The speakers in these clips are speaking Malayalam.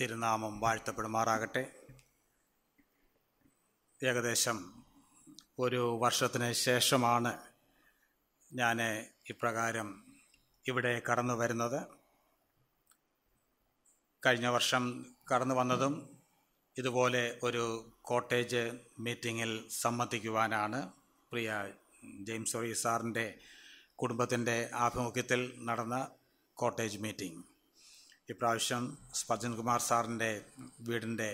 തിരുനാമം വാഴ്ത്തപ്പെടുമാറാകട്ടെ ഏകദേശം ഒരു വർഷത്തിന് ശേഷമാണ് ഞാൻ ഇപ്രകാരം ഇവിടെ കടന്നു വരുന്നത് കഴിഞ്ഞ വർഷം കടന്നു വന്നതും ഇതുപോലെ ഒരു കോട്ടേജ് മീറ്റിങ്ങിൽ സംബന്ധിക്കുവാനാണ് പ്രിയ ജെയിംസ് ഒഴി സാറിൻ്റെ കുടുംബത്തിൻ്റെ ആഭിമുഖ്യത്തിൽ നടന്ന കോട്ടേജ് മീറ്റിംഗ് ഇപ്രാവശ്യം കുമാർ സാറിൻ്റെ വീടിൻ്റെ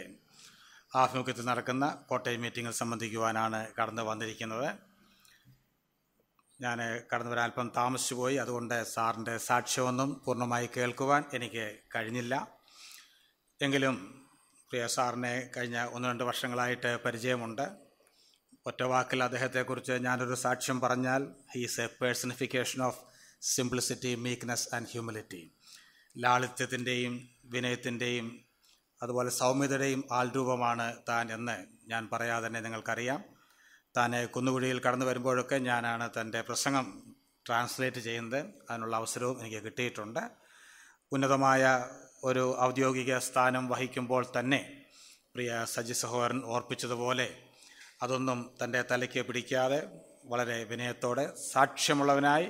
ആഭിമുഖ്യത്തിൽ നടക്കുന്ന കോട്ടയം മീറ്റിങ്ങിൽ സംബന്ധിക്കുവാനാണ് കടന്നു വന്നിരിക്കുന്നത് ഞാൻ കടന്നു വരാൻ അല്പം താമസിച്ചു പോയി അതുകൊണ്ട് സാറിൻ്റെ സാക്ഷ്യമൊന്നും പൂർണ്ണമായി കേൾക്കുവാൻ എനിക്ക് കഴിഞ്ഞില്ല എങ്കിലും പ്രിയ സാറിനെ കഴിഞ്ഞ ഒന്ന് രണ്ട് വർഷങ്ങളായിട്ട് പരിചയമുണ്ട് ഒറ്റ വാക്കിൽ അദ്ദേഹത്തെക്കുറിച്ച് ഞാനൊരു സാക്ഷ്യം പറഞ്ഞാൽ he's a personification of simplicity meekness and humility ലാളിത്യത്തിൻ്റെയും വിനയത്തിൻ്റെയും അതുപോലെ സൗമ്യതയുടെയും ആൾരൂപമാണ് താൻ എന്ന് ഞാൻ പറയാതെ തന്നെ നിങ്ങൾക്കറിയാം താൻ കുന്നുകുഴിയിൽ കടന്നു വരുമ്പോഴൊക്കെ ഞാനാണ് തൻ്റെ പ്രസംഗം ട്രാൻസ്ലേറ്റ് ചെയ്യുന്നത് അതിനുള്ള അവസരവും എനിക്ക് കിട്ടിയിട്ടുണ്ട് ഉന്നതമായ ഒരു ഔദ്യോഗിക സ്ഥാനം വഹിക്കുമ്പോൾ തന്നെ പ്രിയ സജി സഹോദരൻ ഓർപ്പിച്ചതുപോലെ അതൊന്നും തൻ്റെ തലയ്ക്ക് പിടിക്കാതെ വളരെ വിനയത്തോടെ സാക്ഷ്യമുള്ളവനായി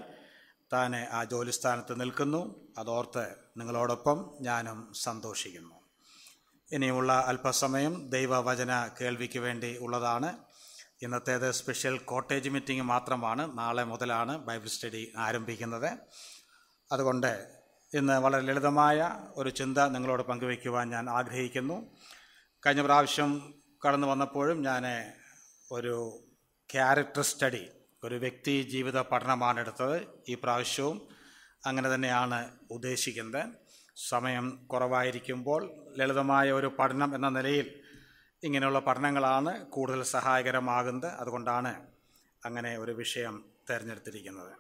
താൻ ആ ജോലിസ്ഥാനത്ത് നിൽക്കുന്നു അതോർത്ത് നിങ്ങളോടൊപ്പം ഞാനും സന്തോഷിക്കുന്നു ഇനിയുള്ള അല്പസമയം ദൈവവചന കേൾവിക്ക് വേണ്ടി ഉള്ളതാണ് ഇന്നത്തേത് സ്പെഷ്യൽ കോട്ടേജ് മീറ്റിംഗ് മാത്രമാണ് നാളെ മുതലാണ് ബൈബിൾ സ്റ്റഡി ആരംഭിക്കുന്നത് അതുകൊണ്ട് ഇന്ന് വളരെ ലളിതമായ ഒരു ചിന്ത നിങ്ങളോട് പങ്കുവയ്ക്കുവാൻ ഞാൻ ആഗ്രഹിക്കുന്നു കഴിഞ്ഞ പ്രാവശ്യം കടന്നു വന്നപ്പോഴും ഞാൻ ഒരു ക്യാരക്ടർ സ്റ്റഡി ഒരു വ്യക്തി ജീവിത പഠനമാണ് എടുത്തത് ഈ പ്രാവശ്യവും അങ്ങനെ തന്നെയാണ് ഉദ്ദേശിക്കുന്നത് സമയം കുറവായിരിക്കുമ്പോൾ ലളിതമായ ഒരു പഠനം എന്ന നിലയിൽ ഇങ്ങനെയുള്ള പഠനങ്ങളാണ് കൂടുതൽ സഹായകരമാകുന്നത് അതുകൊണ്ടാണ് അങ്ങനെ ഒരു വിഷയം തിരഞ്ഞെടുത്തിരിക്കുന്നത്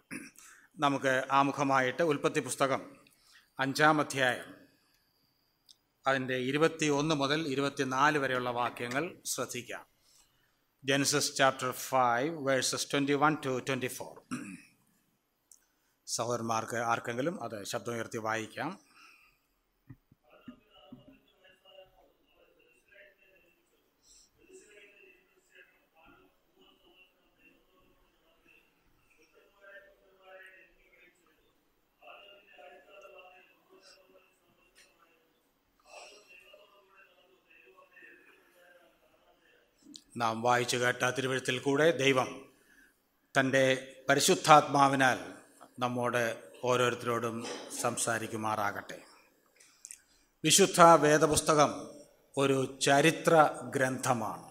നമുക്ക് ആമുഖമായിട്ട് ഉൽപ്പത്തി പുസ്തകം അഞ്ചാം അധ്യായം അതിൻ്റെ ഇരുപത്തി ഒന്ന് മുതൽ ഇരുപത്തിനാല് വരെയുള്ള വാക്യങ്ങൾ ശ്രദ്ധിക്കാം Genesis chapter five verses twenty one to twenty four സഹോദരന്മാർക്ക് ആർക്കെങ്കിലും അത് ശബ്ദമുയർത്തി വായിക്കാം നാം വായിച്ചു കേട്ട തിരുവഴുത്തിൽ കൂടെ ദൈവം തൻ്റെ പരിശുദ്ധാത്മാവിനാൽ നമ്മോട് ഓരോരുത്തരോടും സംസാരിക്കുമാറാകട്ടെ വിശുദ്ധ വേദപുസ്തകം ഒരു ചരിത്ര ഗ്രന്ഥമാണ്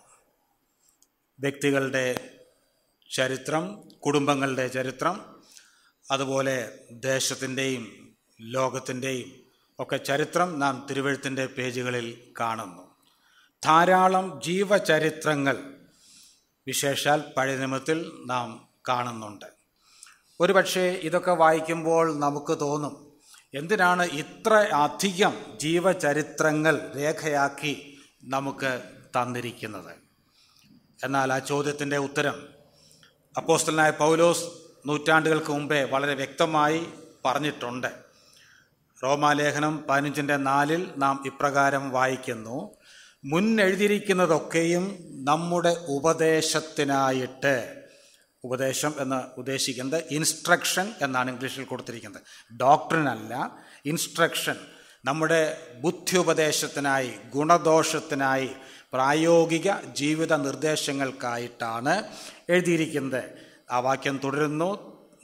വ്യക്തികളുടെ ചരിത്രം കുടുംബങ്ങളുടെ ചരിത്രം അതുപോലെ ദേശത്തിൻ്റെയും ലോകത്തിൻ്റെയും ഒക്കെ ചരിത്രം നാം തിരുവഴുത്തിൻ്റെ പേജുകളിൽ കാണുന്നു ധാരാളം ജീവചരിത്രങ്ങൾ വിശേഷാൽ പഴയ നാം കാണുന്നുണ്ട് ഒരുപക്ഷെ ഇതൊക്കെ വായിക്കുമ്പോൾ നമുക്ക് തോന്നും എന്തിനാണ് ഇത്ര അധികം ജീവചരിത്രങ്ങൾ രേഖയാക്കി നമുക്ക് തന്നിരിക്കുന്നത് എന്നാൽ ആ ചോദ്യത്തിൻ്റെ ഉത്തരം അപ്പോസ്റ്റലിനായ പൗലോസ് നൂറ്റാണ്ടുകൾക്ക് മുമ്പേ വളരെ വ്യക്തമായി പറഞ്ഞിട്ടുണ്ട് റോമാലേഖനം പതിനഞ്ചിൻ്റെ നാലിൽ നാം ഇപ്രകാരം വായിക്കുന്നു മുൻ എഴുതിയിരിക്കുന്നതൊക്കെയും നമ്മുടെ ഉപദേശത്തിനായിട്ട് ഉപദേശം എന്ന് ഉദ്ദേശിക്കുന്നത് ഇൻസ്ട്രക്ഷൻ എന്നാണ് ഇംഗ്ലീഷിൽ കൊടുത്തിരിക്കുന്നത് ഡോക്ടറിനല്ല അല്ല ഇൻസ്ട്രക്ഷൻ നമ്മുടെ ഉപദേശത്തിനായി ഗുണദോഷത്തിനായി പ്രായോഗിക ജീവിത നിർദ്ദേശങ്ങൾക്കായിട്ടാണ് എഴുതിയിരിക്കുന്നത് ആ വാക്യം തുടരുന്നു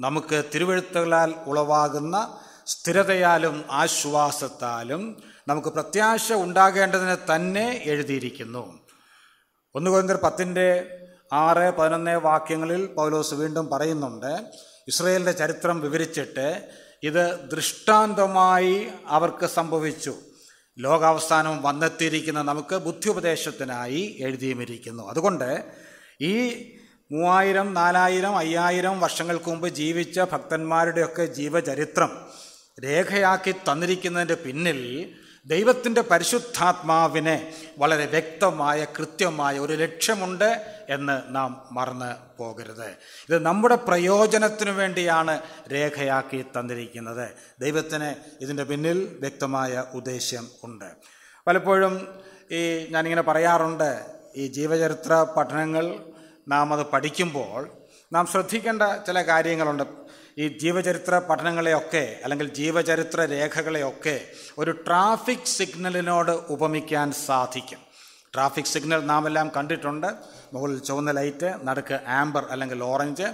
നമുക്ക് തിരുവഴുത്തുകളാൽ ഉളവാകുന്ന സ്ഥിരതയാലും ആശ്വാസത്താലും നമുക്ക് പ്രത്യാശ ഉണ്ടാകേണ്ടതിന് തന്നെ എഴുതിയിരിക്കുന്നു ഒന്ന് കോരിന്തർ പത്തിൻ്റെ ആറ് പതിനൊന്ന് വാക്യങ്ങളിൽ പൗലോസ് വീണ്ടും പറയുന്നുണ്ട് ഇസ്രയേലിൻ്റെ ചരിത്രം വിവരിച്ചിട്ട് ഇത് ദൃഷ്ടാന്തമായി അവർക്ക് സംഭവിച്ചു ലോകാവസാനം വന്നെത്തിയിരിക്കുന്ന നമുക്ക് ബുദ്ധിയുപദേശത്തിനായി എഴുതിയുമിരിക്കുന്നു അതുകൊണ്ട് ഈ മൂവായിരം നാലായിരം അയ്യായിരം വർഷങ്ങൾക്ക് മുമ്പ് ജീവിച്ച ഭക്തന്മാരുടെയൊക്കെ ജീവചരിത്രം രേഖയാക്കി തന്നിരിക്കുന്നതിൻ്റെ പിന്നിൽ ദൈവത്തിൻ്റെ പരിശുദ്ധാത്മാവിനെ വളരെ വ്യക്തമായ കൃത്യമായ ഒരു ലക്ഷ്യമുണ്ട് എന്ന് നാം മറന്ന് പോകരുത് ഇത് നമ്മുടെ പ്രയോജനത്തിനു വേണ്ടിയാണ് രേഖയാക്കി തന്നിരിക്കുന്നത് ദൈവത്തിന് ഇതിൻ്റെ പിന്നിൽ വ്യക്തമായ ഉദ്ദേശ്യം ഉണ്ട് പലപ്പോഴും ഈ ഞാനിങ്ങനെ പറയാറുണ്ട് ഈ ജീവചരിത്ര പഠനങ്ങൾ നാം അത് പഠിക്കുമ്പോൾ നാം ശ്രദ്ധിക്കേണ്ട ചില കാര്യങ്ങളുണ്ട് ഈ ജീവചരിത്ര പഠനങ്ങളെയൊക്കെ അല്ലെങ്കിൽ ജീവചരിത്ര രേഖകളെയൊക്കെ ഒരു ട്രാഫിക് സിഗ്നലിനോട് ഉപമിക്കാൻ സാധിക്കും ട്രാഫിക് സിഗ്നൽ നാം എല്ലാം കണ്ടിട്ടുണ്ട് മുകളിൽ ചുവന്ന ലൈറ്റ് നടുക്ക് ആംബർ അല്ലെങ്കിൽ ഓറഞ്ച്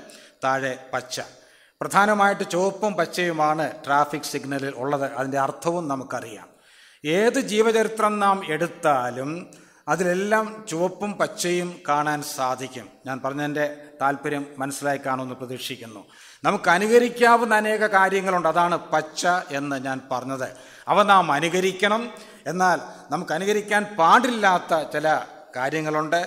താഴെ പച്ച പ്രധാനമായിട്ട് ചുവപ്പും പച്ചയുമാണ് ട്രാഫിക് സിഗ്നലിൽ ഉള്ളത് അതിൻ്റെ അർത്ഥവും നമുക്കറിയാം ഏത് ജീവചരിത്രം നാം എടുത്താലും അതിലെല്ലാം ചുവപ്പും പച്ചയും കാണാൻ സാധിക്കും ഞാൻ പറഞ്ഞതിൻ്റെ താല്പര്യം മനസ്സിലായി കാണുമെന്ന് പ്രതീക്ഷിക്കുന്നു നമുക്ക് അനുകരിക്കാവുന്ന അനേക കാര്യങ്ങളുണ്ട് അതാണ് പച്ച എന്ന് ഞാൻ പറഞ്ഞത് അവ നാം അനുകരിക്കണം എന്നാൽ നമുക്ക് അനുകരിക്കാൻ പാടില്ലാത്ത ചില കാര്യങ്ങളുണ്ട്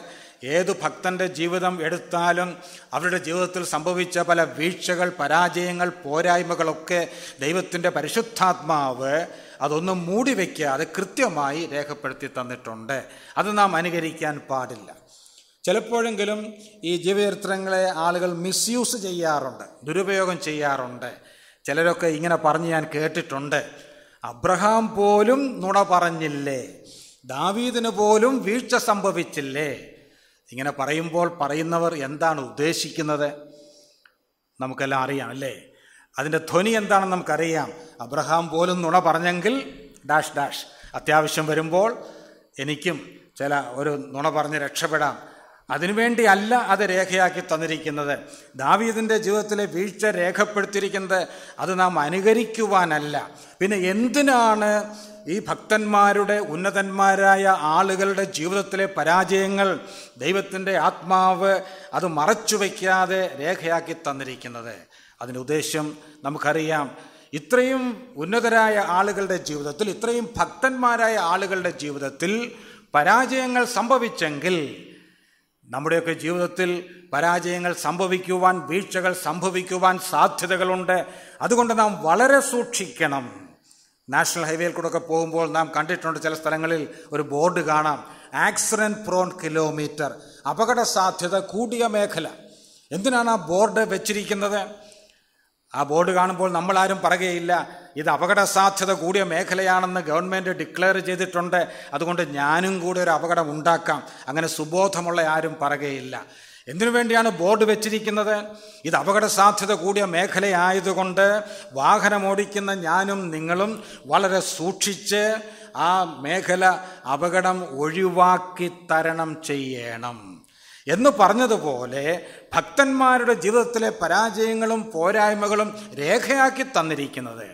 ഏത് ഭക്തൻ്റെ ജീവിതം എടുത്താലും അവരുടെ ജീവിതത്തിൽ സംഭവിച്ച പല വീഴ്ചകൾ പരാജയങ്ങൾ പോരായ്മകളൊക്കെ ദൈവത്തിൻ്റെ പരിശുദ്ധാത്മാവ് അതൊന്നും അത് കൃത്യമായി രേഖപ്പെടുത്തി തന്നിട്ടുണ്ട് അത് നാം അനുകരിക്കാൻ പാടില്ല ചിലപ്പോഴെങ്കിലും ഈ ജീവചരിത്രങ്ങളെ ആളുകൾ മിസ്യൂസ് ചെയ്യാറുണ്ട് ദുരുപയോഗം ചെയ്യാറുണ്ട് ചിലരൊക്കെ ഇങ്ങനെ പറഞ്ഞ് ഞാൻ കേട്ടിട്ടുണ്ട് അബ്രഹാം പോലും നുണ പറഞ്ഞില്ലേ ദാവീദിന് പോലും വീഴ്ച സംഭവിച്ചില്ലേ ഇങ്ങനെ പറയുമ്പോൾ പറയുന്നവർ എന്താണ് ഉദ്ദേശിക്കുന്നത് നമുക്കെല്ലാം അറിയാം അല്ലേ അതിൻ്റെ ധ്വനി എന്താണെന്ന് നമുക്കറിയാം അബ്രഹാം പോലും നുണ പറഞ്ഞെങ്കിൽ ഡാഷ് ഡാഷ് അത്യാവശ്യം വരുമ്പോൾ എനിക്കും ചില ഒരു നുണ പറഞ്ഞ് രക്ഷപ്പെടാം അതിനുവേണ്ടിയല്ല അത് രേഖയാക്കി തന്നിരിക്കുന്നത് ദാവീദിൻ്റെ ജീവിതത്തിലെ വീഴ്ച രേഖപ്പെടുത്തിയിരിക്കുന്നത് അത് നാം അനുകരിക്കുവാനല്ല പിന്നെ എന്തിനാണ് ഈ ഭക്തന്മാരുടെ ഉന്നതന്മാരായ ആളുകളുടെ ജീവിതത്തിലെ പരാജയങ്ങൾ ദൈവത്തിൻ്റെ ആത്മാവ് അത് മറച്ചു വയ്ക്കാതെ രേഖയാക്കി തന്നിരിക്കുന്നത് അതിൻ്റെ ഉദ്ദേശ്യം നമുക്കറിയാം ഇത്രയും ഉന്നതരായ ആളുകളുടെ ജീവിതത്തിൽ ഇത്രയും ഭക്തന്മാരായ ആളുകളുടെ ജീവിതത്തിൽ പരാജയങ്ങൾ സംഭവിച്ചെങ്കിൽ നമ്മുടെയൊക്കെ ജീവിതത്തിൽ പരാജയങ്ങൾ സംഭവിക്കുവാൻ വീഴ്ചകൾ സംഭവിക്കുവാൻ സാധ്യതകളുണ്ട് അതുകൊണ്ട് നാം വളരെ സൂക്ഷിക്കണം നാഷണൽ ഹൈവേയിൽ കൂടെയൊക്കെ പോകുമ്പോൾ നാം കണ്ടിട്ടുണ്ട് ചില സ്ഥലങ്ങളിൽ ഒരു ബോർഡ് കാണാം ആക്സിഡൻറ്റ് പ്രോൺ കിലോമീറ്റർ അപകട സാധ്യത കൂടിയ മേഖല എന്തിനാണ് ആ ബോർഡ് വെച്ചിരിക്കുന്നത് ആ ബോർഡ് കാണുമ്പോൾ നമ്മളാരും പറയുകയില്ല ഇത് അപകട സാധ്യത കൂടിയ മേഖലയാണെന്ന് ഗവൺമെൻറ് ഡിക്ലെയർ ചെയ്തിട്ടുണ്ട് അതുകൊണ്ട് ഞാനും കൂടി ഒരു അപകടം ഉണ്ടാക്കാം അങ്ങനെ സുബോധമുള്ള ആരും പറയുകയില്ല എന്തിനു വേണ്ടിയാണ് ബോർഡ് വെച്ചിരിക്കുന്നത് ഇത് അപകട സാധ്യത കൂടിയ മേഖലയായതുകൊണ്ട് വാഹനമോടിക്കുന്ന ഞാനും നിങ്ങളും വളരെ സൂക്ഷിച്ച് ആ മേഖല അപകടം ഒഴിവാക്കി തരണം ചെയ്യണം എന്ന് പറഞ്ഞതുപോലെ ഭക്തന്മാരുടെ ജീവിതത്തിലെ പരാജയങ്ങളും പോരായ്മകളും രേഖയാക്കി തന്നിരിക്കുന്നത്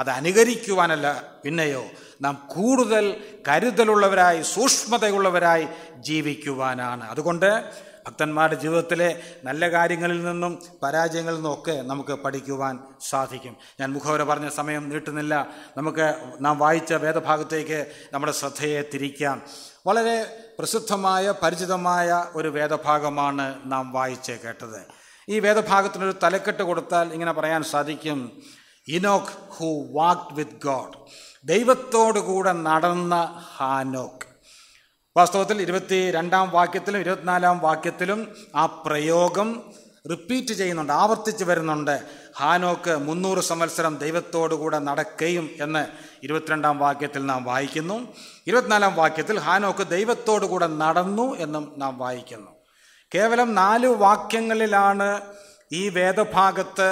അത് അനുകരിക്കുവാനല്ല പിന്നെയോ നാം കൂടുതൽ കരുതലുള്ളവരായി സൂക്ഷ്മതയുള്ളവരായി ജീവിക്കുവാനാണ് അതുകൊണ്ട് ഭക്തന്മാരുടെ ജീവിതത്തിലെ നല്ല കാര്യങ്ങളിൽ നിന്നും പരാജയങ്ങളിൽ നിന്നൊക്കെ നമുക്ക് പഠിക്കുവാൻ സാധിക്കും ഞാൻ മുഖവര പറഞ്ഞ സമയം നീട്ടുന്നില്ല നമുക്ക് നാം വായിച്ച വേദഭാഗത്തേക്ക് നമ്മുടെ ശ്രദ്ധയെ തിരിക്കാം വളരെ പ്രസിദ്ധമായ പരിചിതമായ ഒരു വേദഭാഗമാണ് നാം വായിച്ച് കേട്ടത് ഈ വേദഭാഗത്തിനൊരു തലക്കെട്ട് കൊടുത്താൽ ഇങ്ങനെ പറയാൻ സാധിക്കും Enoch who walked with God ദൈവത്തോടുകൂടെ നടന്ന ഹാനോക്ക് വാസ്തവത്തിൽ ഇരുപത്തി രണ്ടാം വാക്യത്തിലും ഇരുപത്തിനാലാം വാക്യത്തിലും ആ പ്രയോഗം റിപ്പീറ്റ് ചെയ്യുന്നുണ്ട് ആവർത്തിച്ച് വരുന്നുണ്ട് ഹാനോക്ക് മുന്നൂറ് സംവത്സരം ദൈവത്തോടുകൂടെ നടക്കുകയും എന്ന് ഇരുപത്തിരണ്ടാം വാക്യത്തിൽ നാം വായിക്കുന്നു ഇരുപത്തിനാലാം വാക്യത്തിൽ ഹാനോക്ക് കൂടെ നടന്നു എന്നും നാം വായിക്കുന്നു കേവലം നാല് വാക്യങ്ങളിലാണ് ഈ വേദഭാഗത്ത്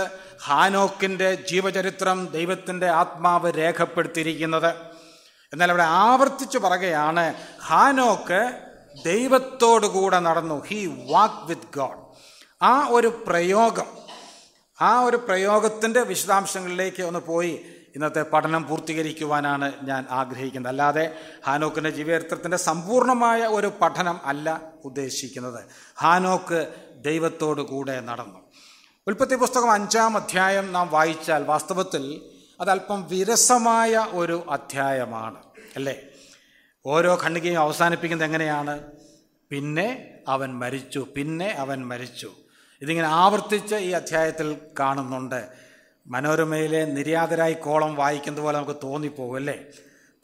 ഹാനോക്കിൻ്റെ ജീവചരിത്രം ദൈവത്തിൻ്റെ ആത്മാവ് രേഖപ്പെടുത്തിയിരിക്കുന്നത് എന്നാൽ അവിടെ ആവർത്തിച്ചു പറയുകയാണ് ഹാനോക്ക് ദൈവത്തോടുകൂടെ നടന്നു ഹീ വാക്ക് വിത്ത് ഗോഡ് ആ ഒരു പ്രയോഗം ആ ഒരു പ്രയോഗത്തിൻ്റെ വിശദാംശങ്ങളിലേക്ക് ഒന്ന് പോയി ഇന്നത്തെ പഠനം പൂർത്തീകരിക്കുവാനാണ് ഞാൻ ആഗ്രഹിക്കുന്നത് അല്ലാതെ ഹാനോക്കിൻ്റെ ജീവചരിത്രത്തിൻ്റെ സമ്പൂർണ്ണമായ ഒരു പഠനം അല്ല ഉദ്ദേശിക്കുന്നത് ഹാനോക്ക് ദൈവത്തോടു കൂടെ നടന്നു ഉൽപ്പത്തി പുസ്തകം അഞ്ചാം അധ്യായം നാം വായിച്ചാൽ വാസ്തവത്തിൽ അതല്പം വിരസമായ ഒരു അധ്യായമാണ് അല്ലേ ഓരോ ഖണ്ഡികയും അവസാനിപ്പിക്കുന്നത് എങ്ങനെയാണ് പിന്നെ അവൻ മരിച്ചു പിന്നെ അവൻ മരിച്ചു ഇതിങ്ങനെ ആവർത്തിച്ച് ഈ അധ്യായത്തിൽ കാണുന്നുണ്ട് മനോരമയിലെ നിര്യാതരായി കോളം വായിക്കുന്ന പോലെ നമുക്ക് തോന്നിപ്പോകും അല്ലേ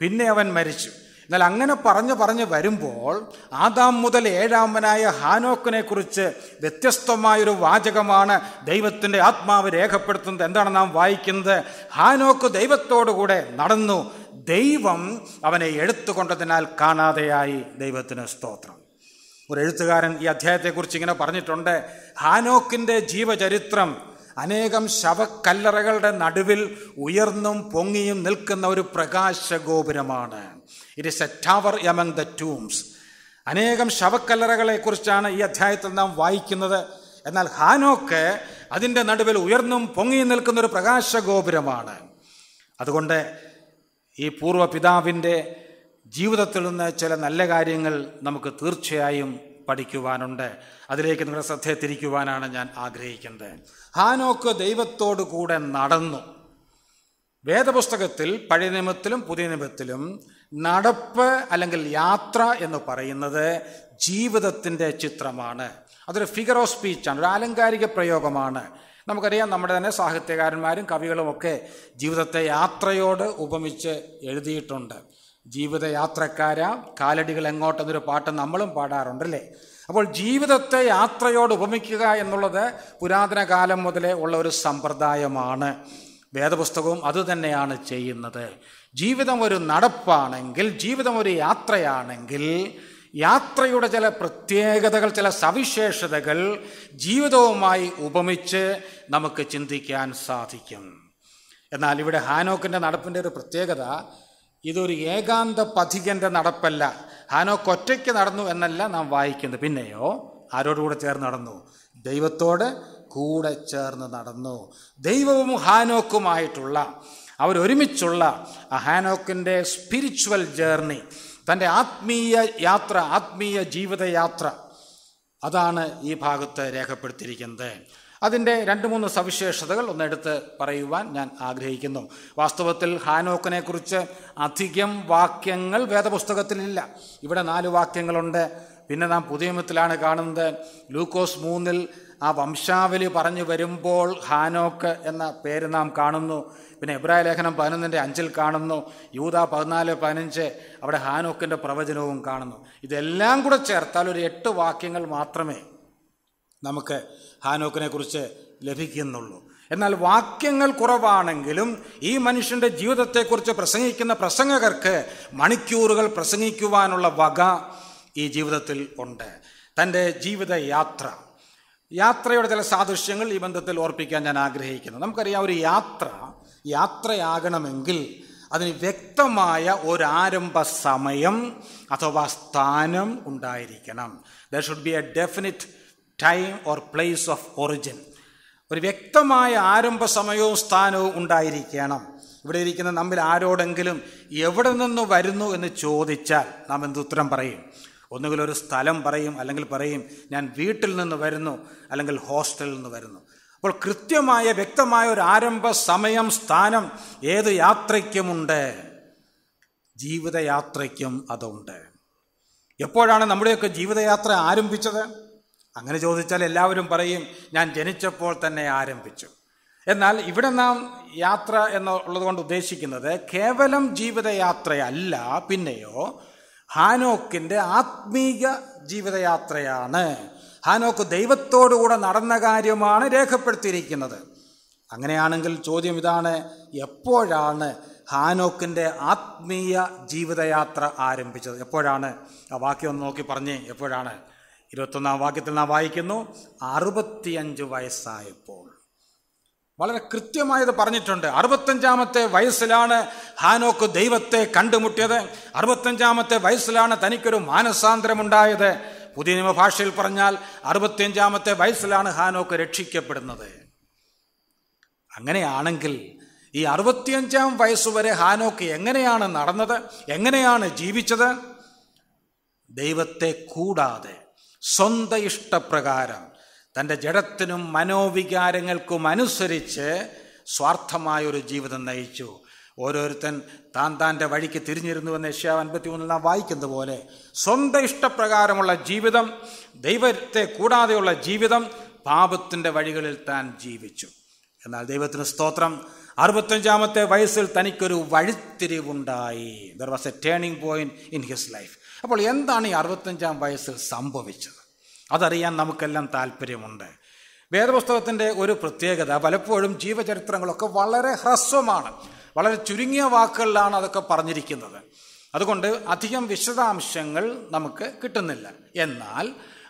പിന്നെ അവൻ മരിച്ചു എന്നാൽ അങ്ങനെ പറഞ്ഞു പറഞ്ഞ് വരുമ്പോൾ ആദാം മുതൽ ഏഴാമനായ ഹാനോക്കിനെ കുറിച്ച് വ്യത്യസ്തമായൊരു വാചകമാണ് ദൈവത്തിൻ്റെ ആത്മാവ് രേഖപ്പെടുത്തുന്നത് എന്താണ് നാം വായിക്കുന്നത് ഹാനോക്ക് ദൈവത്തോടുകൂടെ നടന്നു ദൈവം അവനെ എടുത്തുകൊണ്ടതിനാൽ കാണാതെയായി ദൈവത്തിന് സ്തോത്രം ഒരു എഴുത്തുകാരൻ ഈ അധ്യായത്തെക്കുറിച്ച് ഇങ്ങനെ പറഞ്ഞിട്ടുണ്ട് ഹാനോക്കിൻ്റെ ജീവചരിത്രം അനേകം ശവക്കല്ലറകളുടെ നടുവിൽ ഉയർന്നും പൊങ്ങിയും നിൽക്കുന്ന ഒരു പ്രകാശഗോപുരമാണ് it is a tower among the tombs അനേകം കുറിച്ചാണ് ഈ അധ്യായത്തിൽ നാം വായിക്കുന്നത് എന്നാൽ ഹാനോക്ക് അതിൻ്റെ നടുവിൽ ഉയർന്നും പൊങ്ങിയും നിൽക്കുന്ന ഒരു പ്രകാശഗോപുരമാണ് അതുകൊണ്ട് ഈ പൂർവ്വ പിതാവിൻ്റെ ജീവിതത്തിൽ നിന്ന് ചില നല്ല കാര്യങ്ങൾ നമുക്ക് തീർച്ചയായും പഠിക്കുവാനുണ്ട് അതിലേക്ക് നിങ്ങളുടെ ശ്രദ്ധയെ തിരിക്കുവാനാണ് ഞാൻ ആഗ്രഹിക്കുന്നത് ഹാനോക്ക് ദൈവത്തോടു കൂടെ നടന്നു വേദപുസ്തകത്തിൽ പഴയ നിയമത്തിലും പുതിയ നിയമത്തിലും നടപ്പ് അല്ലെങ്കിൽ യാത്ര എന്ന് പറയുന്നത് ജീവിതത്തിൻ്റെ ചിത്രമാണ് അതൊരു ഫിഗർ ഓഫ് സ്പീച്ചാണ് ഒരു ആലങ്കാരിക പ്രയോഗമാണ് നമുക്കറിയാം നമ്മുടെ തന്നെ സാഹിത്യകാരന്മാരും കവികളുമൊക്കെ ജീവിതത്തെ യാത്രയോട് ഉപമിച്ച് എഴുതിയിട്ടുണ്ട് ജീവിതയാത്രക്കാര കാലടികൾ എങ്ങോട്ടെന്നൊരു പാട്ട് നമ്മളും പാടാറുണ്ടല്ലേ അപ്പോൾ ജീവിതത്തെ യാത്രയോട് ഉപമിക്കുക എന്നുള്ളത് പുരാതന കാലം മുതലേ ഉള്ള ഒരു സമ്പ്രദായമാണ് വേദപുസ്തകവും അതുതന്നെയാണ് ചെയ്യുന്നത് ജീവിതം ഒരു നടപ്പാണെങ്കിൽ ജീവിതം ഒരു യാത്രയാണെങ്കിൽ യാത്രയുടെ ചില പ്രത്യേകതകൾ ചില സവിശേഷതകൾ ജീവിതവുമായി ഉപമിച്ച് നമുക്ക് ചിന്തിക്കാൻ സാധിക്കും എന്നാൽ ഇവിടെ ഹാനോക്കിൻ്റെ നടപ്പിൻ്റെ ഒരു പ്രത്യേകത ഇതൊരു ഏകാന്ത പഥികൻ്റെ നടപ്പല്ല ഹാനോക്ക് ഒറ്റയ്ക്ക് നടന്നു എന്നല്ല നാം വായിക്കുന്നത് പിന്നെയോ ആരോടുകൂടെ ചേർന്ന് നടന്നു ദൈവത്തോട് കൂടെ ചേർന്ന് നടന്നു ദൈവവും ഹാനോക്കുമായിട്ടുള്ള അവരൊരുമിച്ചുള്ള ആ ഹാനോക്കിൻ്റെ സ്പിരിച്വൽ ജേർണി തൻ്റെ ആത്മീയ യാത്ര ആത്മീയ ജീവിതയാത്ര അതാണ് ഈ ഭാഗത്ത് രേഖപ്പെടുത്തിയിരിക്കുന്നത് അതിൻ്റെ രണ്ട് മൂന്ന് സവിശേഷതകൾ ഒന്നെടുത്ത് പറയുവാൻ ഞാൻ ആഗ്രഹിക്കുന്നു വാസ്തവത്തിൽ ഹാനോക്കിനെക്കുറിച്ച് അധികം വാക്യങ്ങൾ വേദപുസ്തകത്തിലില്ല ഇവിടെ നാല് വാക്യങ്ങളുണ്ട് പിന്നെ നാം പുതിയമത്തിലാണ് കാണുന്നത് ലൂക്കോസ് മൂന്നിൽ ആ വംശാവലി പറഞ്ഞു വരുമ്പോൾ ഹാനോക്ക് എന്ന പേര് നാം കാണുന്നു പിന്നെ എബ്രായ ലേഖനം പതിനൊന്നിൻ്റെ അഞ്ചിൽ കാണുന്നു യൂത പതിനാല് പതിനഞ്ച് അവിടെ ഹാനോക്കിൻ്റെ പ്രവചനവും കാണുന്നു ഇതെല്ലാം കൂടെ ചേർത്താൽ ഒരു എട്ട് വാക്യങ്ങൾ മാത്രമേ നമുക്ക് ഹാനോക്കിനെ കുറിച്ച് ലഭിക്കുന്നുള്ളൂ എന്നാൽ വാക്യങ്ങൾ കുറവാണെങ്കിലും ഈ മനുഷ്യൻ്റെ ജീവിതത്തെക്കുറിച്ച് പ്രസംഗിക്കുന്ന പ്രസംഗകർക്ക് മണിക്കൂറുകൾ പ്രസംഗിക്കുവാനുള്ള വക ഈ ജീവിതത്തിൽ ഉണ്ട് തൻ്റെ ജീവിതയാത്ര യാത്രയുടെ ചില സാദൃശ്യങ്ങൾ ഈ ബന്ധത്തിൽ ഓർപ്പിക്കാൻ ഞാൻ ആഗ്രഹിക്കുന്നു നമുക്കറിയാം ഒരു യാത്ര യാത്രയാകണമെങ്കിൽ അതിന് വ്യക്തമായ ഒരാരംഭ സമയം അഥവാ സ്ഥാനം ഉണ്ടായിരിക്കണം there should be a definite time or place of origin ഒരു വ്യക്തമായ ആരംഭ സമയവും സ്ഥാനവും ഉണ്ടായിരിക്കണം ഇവിടെ ഇരിക്കുന്ന നമ്മിൽ ആരോടെങ്കിലും എവിടെ നിന്ന് വരുന്നു എന്ന് ചോദിച്ചാൽ നാം എന്ത് ഉത്തരം പറയും ഒന്നുകിൽ ഒരു സ്ഥലം പറയും അല്ലെങ്കിൽ പറയും ഞാൻ വീട്ടിൽ നിന്ന് വരുന്നു അല്ലെങ്കിൽ ഹോസ്റ്റലിൽ നിന്ന് വരുന്നു അപ്പോൾ കൃത്യമായ വ്യക്തമായ ഒരു ആരംഭ സമയം സ്ഥാനം ഏത് യാത്രയ്ക്കുമുണ്ട് ജീവിതയാത്രയ്ക്കും അതുണ്ട് എപ്പോഴാണ് നമ്മുടെയൊക്കെ ജീവിതയാത്ര ആരംഭിച്ചത് അങ്ങനെ ചോദിച്ചാൽ എല്ലാവരും പറയും ഞാൻ ജനിച്ചപ്പോൾ തന്നെ ആരംഭിച്ചു എന്നാൽ ഇവിടെ നാം യാത്ര എന്നുള്ളത് കൊണ്ട് ഉദ്ദേശിക്കുന്നത് കേവലം ജീവിതയാത്രയല്ല പിന്നെയോ ഹാനോക്കിൻ്റെ ആത്മീക ജീവിതയാത്രയാണ് ഹാനോക്ക് ദൈവത്തോടുകൂടെ നടന്ന കാര്യമാണ് രേഖപ്പെടുത്തിയിരിക്കുന്നത് അങ്ങനെയാണെങ്കിൽ ചോദ്യം ഇതാണ് എപ്പോഴാണ് ഹാനോക്കിൻ്റെ ആത്മീയ ജീവിതയാത്ര ആരംഭിച്ചത് എപ്പോഴാണ് ആ വാക്യം ഒന്ന് നോക്കി പറഞ്ഞേ എപ്പോഴാണ് ഇരുപത്തൊന്നാം വാക്യത്തിൽ നാം വായിക്കുന്നു അറുപത്തിയഞ്ച് വയസ്സായപ്പോൾ വളരെ കൃത്യമായത് പറഞ്ഞിട്ടുണ്ട് അറുപത്തഞ്ചാമത്തെ വയസ്സിലാണ് ഹാനോക്ക് ദൈവത്തെ കണ്ടുമുട്ടിയത് അറുപത്തഞ്ചാമത്തെ വയസ്സിലാണ് തനിക്കൊരു മാനസാന്തരമുണ്ടായത് പുതിയ ഭാഷയിൽ പറഞ്ഞാൽ അറുപത്തിയഞ്ചാമത്തെ വയസ്സിലാണ് ഹാനോക്ക് രക്ഷിക്കപ്പെടുന്നത് അങ്ങനെയാണെങ്കിൽ ഈ അറുപത്തിയഞ്ചാം വയസ്സുവരെ ഹാനോക്ക് എങ്ങനെയാണ് നടന്നത് എങ്ങനെയാണ് ജീവിച്ചത് ദൈവത്തെ കൂടാതെ സ്വന്തം ഇഷ്ടപ്രകാരം തൻ്റെ ജഡത്തിനും മനോവികാരങ്ങൾക്കും അനുസരിച്ച് സ്വാർത്ഥമായൊരു ജീവിതം നയിച്ചു ഓരോരുത്തൻ താൻ താൻ്റെ വഴിക്ക് എന്ന് ഏഷ്യ അൻപത്തി മൂന്നിൽ നാം വായിക്കുന്നത് പോലെ സ്വന്തം ഇഷ്ടപ്രകാരമുള്ള ജീവിതം ദൈവത്തെ കൂടാതെയുള്ള ജീവിതം പാപത്തിൻ്റെ വഴികളിൽ താൻ ജീവിച്ചു എന്നാൽ ദൈവത്തിന് സ്തോത്രം അറുപത്തഞ്ചാമത്തെ വയസ്സിൽ തനിക്കൊരു വഴിത്തിരിവുണ്ടായി there was a turning point in his life അപ്പോൾ എന്താണ് ഈ അറുപത്തഞ്ചാം വയസ്സിൽ സംഭവിച്ചത് അതറിയാൻ നമുക്കെല്ലാം താല്പര്യമുണ്ട് വേദപുസ്തകത്തിൻ്റെ ഒരു പ്രത്യേകത പലപ്പോഴും ജീവചരിത്രങ്ങളൊക്കെ വളരെ ഹ്രസ്വമാണ് വളരെ ചുരുങ്ങിയ വാക്കുകളിലാണ് അതൊക്കെ പറഞ്ഞിരിക്കുന്നത് അതുകൊണ്ട് അധികം വിശദാംശങ്ങൾ നമുക്ക് കിട്ടുന്നില്ല എന്നാൽ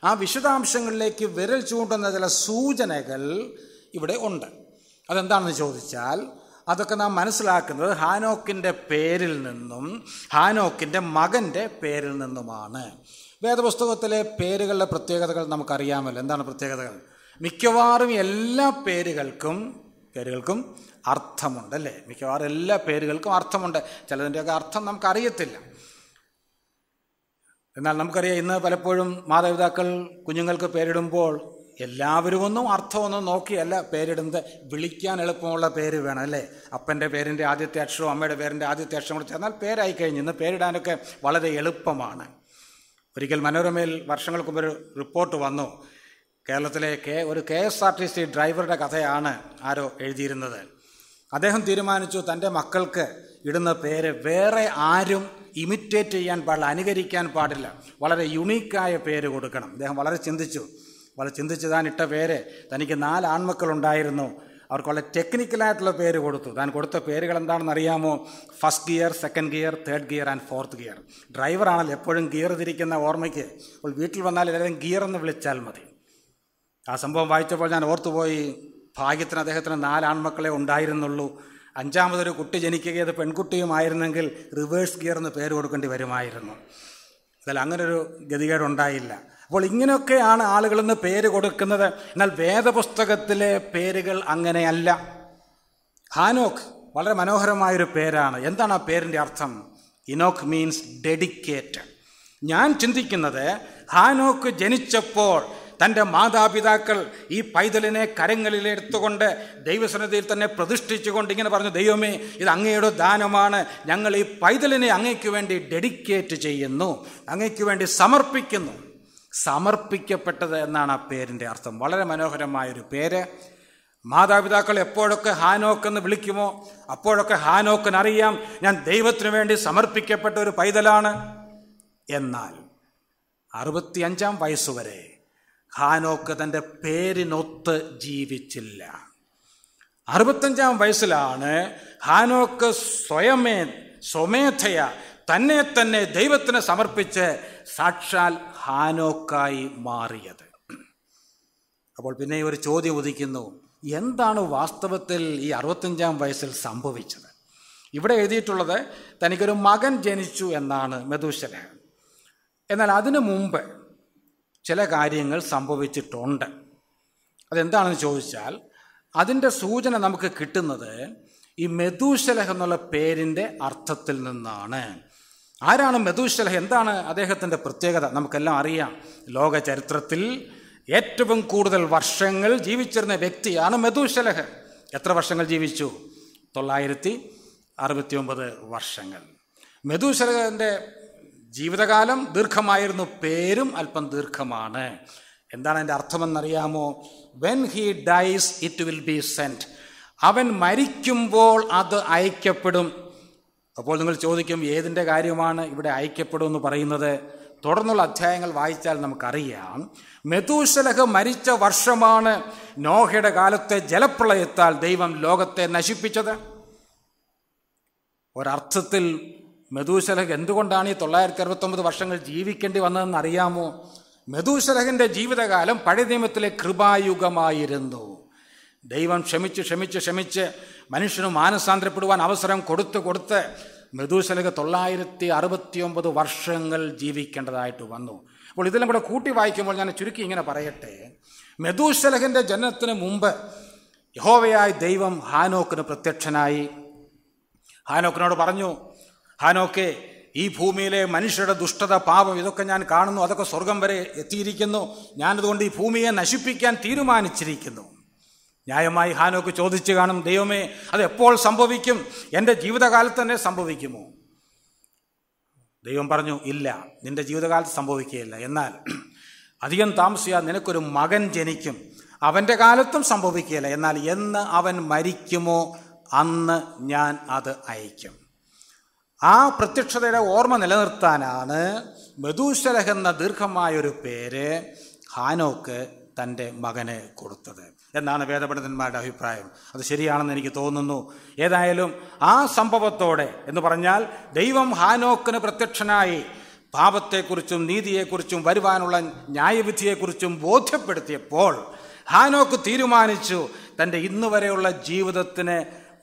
ആ വിശദാംശങ്ങളിലേക്ക് വിരൽ ചൂണ്ടുന്ന ചില സൂചനകൾ ഇവിടെ ഉണ്ട് അതെന്താണെന്ന് ചോദിച്ചാൽ അതൊക്കെ നാം മനസ്സിലാക്കുന്നത് ഹാനോക്കിൻ്റെ പേരിൽ നിന്നും ഹാനോക്കിൻ്റെ മകൻ്റെ പേരിൽ നിന്നുമാണ് വേദപുസ്തകത്തിലെ പേരുകളുടെ പ്രത്യേകതകൾ നമുക്കറിയാമല്ലോ എന്താണ് പ്രത്യേകതകൾ മിക്കവാറും എല്ലാ പേരുകൾക്കും പേരുകൾക്കും അർത്ഥമുണ്ട് അല്ലേ മിക്കവാറും എല്ലാ പേരുകൾക്കും അർത്ഥമുണ്ട് ചിലതിൻ്റെയൊക്കെ അർത്ഥം നമുക്കറിയത്തില്ല എന്നാൽ നമുക്കറിയാം ഇന്ന് പലപ്പോഴും മാതാപിതാക്കൾ കുഞ്ഞുങ്ങൾക്ക് പേരിടുമ്പോൾ എല്ലാവരും ഒന്നും അർത്ഥമൊന്നും നോക്കിയല്ല പേരിടുന്നത് വിളിക്കാൻ എളുപ്പമുള്ള പേര് വേണം അല്ലേ അപ്പൻ്റെ പേരിൻ്റെ ആദ്യത്തെ അക്ഷരവും അമ്മയുടെ പേരിൻ്റെ ആദ്യത്തെ അക്ഷരം കൂടെ ചേർന്നാൽ പേരായി കഴിഞ്ഞു ഇന്ന് പേരിടാനൊക്കെ വളരെ എളുപ്പമാണ് ഒരിക്കൽ മനോരമയിൽ വർഷങ്ങൾക്ക് മുമ്പ് ഒരു റിപ്പോർട്ട് വന്നു കേരളത്തിലെ കെ ഒരു K S R T C ഡ്രൈവറുടെ കഥയാണ് ആരോ എഴുതിയിരുന്നത് അദ്ദേഹം തീരുമാനിച്ചു തൻ്റെ മക്കൾക്ക് ഇടുന്ന പേര് വേറെ ആരും ഇമിറ്റേറ്റ് ചെയ്യാൻ പാടില്ല അനുകരിക്കാൻ പാടില്ല വളരെ യുണീക്കായ പേര് കൊടുക്കണം അദ്ദേഹം വളരെ ചിന്തിച്ചു വളരെ ചിന്തിച്ച് താൻ ഇട്ട പേര് തനിക്ക് നാല് ആൺമക്കളുണ്ടായിരുന്നു അവർക്ക് വളരെ ടെക്നിക്കലായിട്ടുള്ള പേര് കൊടുത്തു താൻ കൊടുത്ത പേരുകൾ എന്താണെന്ന് അറിയാമോ first gear second gear third gear and fourth gear ഡ്രൈവറാണല്ലോ എപ്പോഴും ഗിയർ തിരിക്കുന്ന ഓർമ്മയ്ക്ക് അപ്പോൾ വീട്ടിൽ വന്നാൽ എല്ലാവരും ഗിയർ എന്ന് വിളിച്ചാൽ മതി ആ സംഭവം വായിച്ചപ്പോൾ ഞാൻ ഓർത്തുപോയി ഭാഗ്യത്തിന് അദ്ദേഹത്തിന് ആൺമക്കളെ ഉണ്ടായിരുന്നുള്ളൂ അഞ്ചാമതൊരു കുട്ടി ജനിക്കുകയത് പെൺകുട്ടിയുമായിരുന്നെങ്കിൽ റിവേഴ്സ് ഗിയർ എന്ന് പേര് കൊടുക്കേണ്ടി വരുമായിരുന്നു എന്നാൽ അങ്ങനൊരു ഗതികേടുണ്ടായില്ല അപ്പോൾ ഇങ്ങനെയൊക്കെയാണ് ആളുകളെന്ന് പേര് കൊടുക്കുന്നത് എന്നാൽ വേദപുസ്തകത്തിലെ പേരുകൾ അങ്ങനെയല്ല ഹാനോക്ക് വളരെ മനോഹരമായൊരു പേരാണ് എന്താണ് ആ പേരിൻ്റെ അർത്ഥം ഇനോക്ക് മീൻസ് ഡെഡിക്കേറ്റ് ഞാൻ ചിന്തിക്കുന്നത് ഹാനോക്ക് ജനിച്ചപ്പോൾ തൻ്റെ മാതാപിതാക്കൾ ഈ പൈതലിനെ കരങ്ങളിലെടുത്തുകൊണ്ട് ദൈവസന്നിധിയിൽ തന്നെ പ്രതിഷ്ഠിച്ചുകൊണ്ട് ഇങ്ങനെ പറഞ്ഞു ദൈവമേ ഇത് അങ്ങയുടെ ദാനമാണ് ഞങ്ങൾ ഈ പൈതലിനെ അങ്ങയ്ക്ക് വേണ്ടി ഡെഡിക്കേറ്റ് ചെയ്യുന്നു അങ്ങയ്ക്ക് വേണ്ടി സമർപ്പിക്കുന്നു സമർപ്പിക്കപ്പെട്ടത് എന്നാണ് ആ പേരിൻ്റെ അർത്ഥം വളരെ മനോഹരമായൊരു പേര് മാതാപിതാക്കൾ എപ്പോഴൊക്കെ ഹാനോക്ക് എന്ന് വിളിക്കുമോ അപ്പോഴൊക്കെ ഹാനോക്കിന് അറിയാം ഞാൻ ദൈവത്തിനു വേണ്ടി സമർപ്പിക്കപ്പെട്ട ഒരു പൈതലാണ് എന്നാൽ അറുപത്തിയഞ്ചാം വയസ്സുവരെ ഹാനോക്ക് തൻ്റെ പേരിനൊത്ത് ജീവിച്ചില്ല അറുപത്തഞ്ചാം വയസ്സിലാണ് ഹാനോക്ക് സ്വയമേ സ്വമേധയ തന്നെ തന്നെ ദൈവത്തിന് സമർപ്പിച്ച് സാക്ഷാൽ ഹാനോക്കായി മാറിയത് അപ്പോൾ പിന്നെ ഒരു ചോദ്യം ഉദിക്കുന്നു എന്താണ് വാസ്തവത്തിൽ ഈ അറുപത്തഞ്ചാം വയസ്സിൽ സംഭവിച്ചത് ഇവിടെ എഴുതിയിട്ടുള്ളത് തനിക്കൊരു മകൻ ജനിച്ചു എന്നാണ് മെതുശല എന്നാൽ അതിനു മുമ്പ് ചില കാര്യങ്ങൾ സംഭവിച്ചിട്ടുണ്ട് അതെന്താണെന്ന് ചോദിച്ചാൽ അതിൻ്റെ സൂചന നമുക്ക് കിട്ടുന്നത് ഈ മെതുശലഹ് എന്നുള്ള പേരിൻ്റെ അർത്ഥത്തിൽ നിന്നാണ് ആരാണ് മെദൂശലഹ എന്താണ് അദ്ദേഹത്തിൻ്റെ പ്രത്യേകത നമുക്കെല്ലാം അറിയാം ലോക ചരിത്രത്തിൽ ഏറ്റവും കൂടുതൽ വർഷങ്ങൾ ജീവിച്ചിരുന്ന വ്യക്തിയാണ് മെദൂശലഹ എത്ര വർഷങ്ങൾ ജീവിച്ചു തൊള്ളായിരത്തി അറുപത്തിയൊമ്പത് വർഷങ്ങൾ മെദൂശലഹൻ്റെ ജീവിതകാലം ദീർഘമായിരുന്നു പേരും അല്പം ദീർഘമാണ് എന്താണ് എൻ്റെ അർത്ഥമെന്നറിയാമോ when he dies it will be sent അവൻ മരിക്കുമ്പോൾ അത് അയക്കപ്പെടും അപ്പോൾ നിങ്ങൾ ചോദിക്കും ഏതിൻ്റെ കാര്യമാണ് ഇവിടെ എന്ന് പറയുന്നത് തുടർന്നുള്ള അധ്യായങ്ങൾ വായിച്ചാൽ നമുക്കറിയാം മെതൂശലഹ് മരിച്ച വർഷമാണ് നോഹയുടെ കാലത്തെ ജലപ്രളയത്താൽ ദൈവം ലോകത്തെ നശിപ്പിച്ചത് ഒരർത്ഥത്തിൽ മെതൂശലഹ് എന്തുകൊണ്ടാണ് ഈ തൊള്ളായിരത്തി അറുപത്തൊമ്പത് വർഷങ്ങൾ ജീവിക്കേണ്ടി വന്നതെന്ന് അറിയാമോ മെതൂശലഹിൻ്റെ ജീവിതകാലം പഴയ നിയമത്തിലെ കൃപായുഗമായിരുന്നു ദൈവം ക്ഷമിച്ച് ക്ഷമിച്ച് ക്ഷമിച്ച് മനുഷ്യന് മാനസാന്തരപ്പെടുവാൻ അവസരം കൊടുത്ത് കൊടുത്ത് മൃദുശലക തൊള്ളായിരത്തി ഒമ്പത് വർഷങ്ങൾ ജീവിക്കേണ്ടതായിട്ട് വന്നു അപ്പോൾ ഇതെല്ലാം കൂടെ കൂട്ടി വായിക്കുമ്പോൾ ഞാൻ ചുരുക്കി ഇങ്ങനെ പറയട്ടെ മെദൂശലകൻ്റെ ജനനത്തിന് മുമ്പ് യഹോവയായ ദൈവം ഹാനോക്കിന് പ്രത്യക്ഷനായി ഹാനോക്കിനോട് പറഞ്ഞു ഹാനോക്കെ ഈ ഭൂമിയിലെ മനുഷ്യരുടെ ദുഷ്ടത പാപം ഇതൊക്കെ ഞാൻ കാണുന്നു അതൊക്കെ സ്വർഗം വരെ എത്തിയിരിക്കുന്നു ഞാനതുകൊണ്ട് ഈ ഭൂമിയെ നശിപ്പിക്കാൻ തീരുമാനിച്ചിരിക്കുന്നു ന്യായമായി ഹാനോക്ക് ചോദിച്ചു കാണും ദൈവമേ അത് എപ്പോൾ സംഭവിക്കും എൻ്റെ ജീവിതകാലത്ത് തന്നെ സംഭവിക്കുമോ ദൈവം പറഞ്ഞു ഇല്ല നിൻ്റെ ജീവിതകാലത്ത് സംഭവിക്കുകയില്ല എന്നാൽ അധികം താമസിയാ നിനക്കൊരു മകൻ ജനിക്കും അവൻ്റെ കാലത്തും സംഭവിക്കുകയില്ല എന്നാൽ എന്ന് അവൻ മരിക്കുമോ അന്ന് ഞാൻ അത് അയക്കും ആ പ്രത്യക്ഷതയുടെ ഓർമ്മ നിലനിർത്താനാണ് മെദൂശലഹ് എന്ന ദീർഘമായൊരു പേര് ഹാനോക്ക് തൻ്റെ മകന് കൊടുത്തത് എന്നാണ് വേദപണ്ഡിതന്മാരുടെ അഭിപ്രായം അത് ശരിയാണെന്ന് എനിക്ക് തോന്നുന്നു ഏതായാലും ആ സംഭവത്തോടെ എന്ന് പറഞ്ഞാൽ ദൈവം ഹാനോക്കിന് പ്രത്യക്ഷനായി പാപത്തെക്കുറിച്ചും നീതിയെക്കുറിച്ചും വരുവാനുള്ള ന്യായവിധിയെക്കുറിച്ചും ബോധ്യപ്പെടുത്തിയപ്പോൾ ഹാനോക്ക് തീരുമാനിച്ചു തൻ്റെ ഇന്നുവരെയുള്ള ജീവിതത്തിന്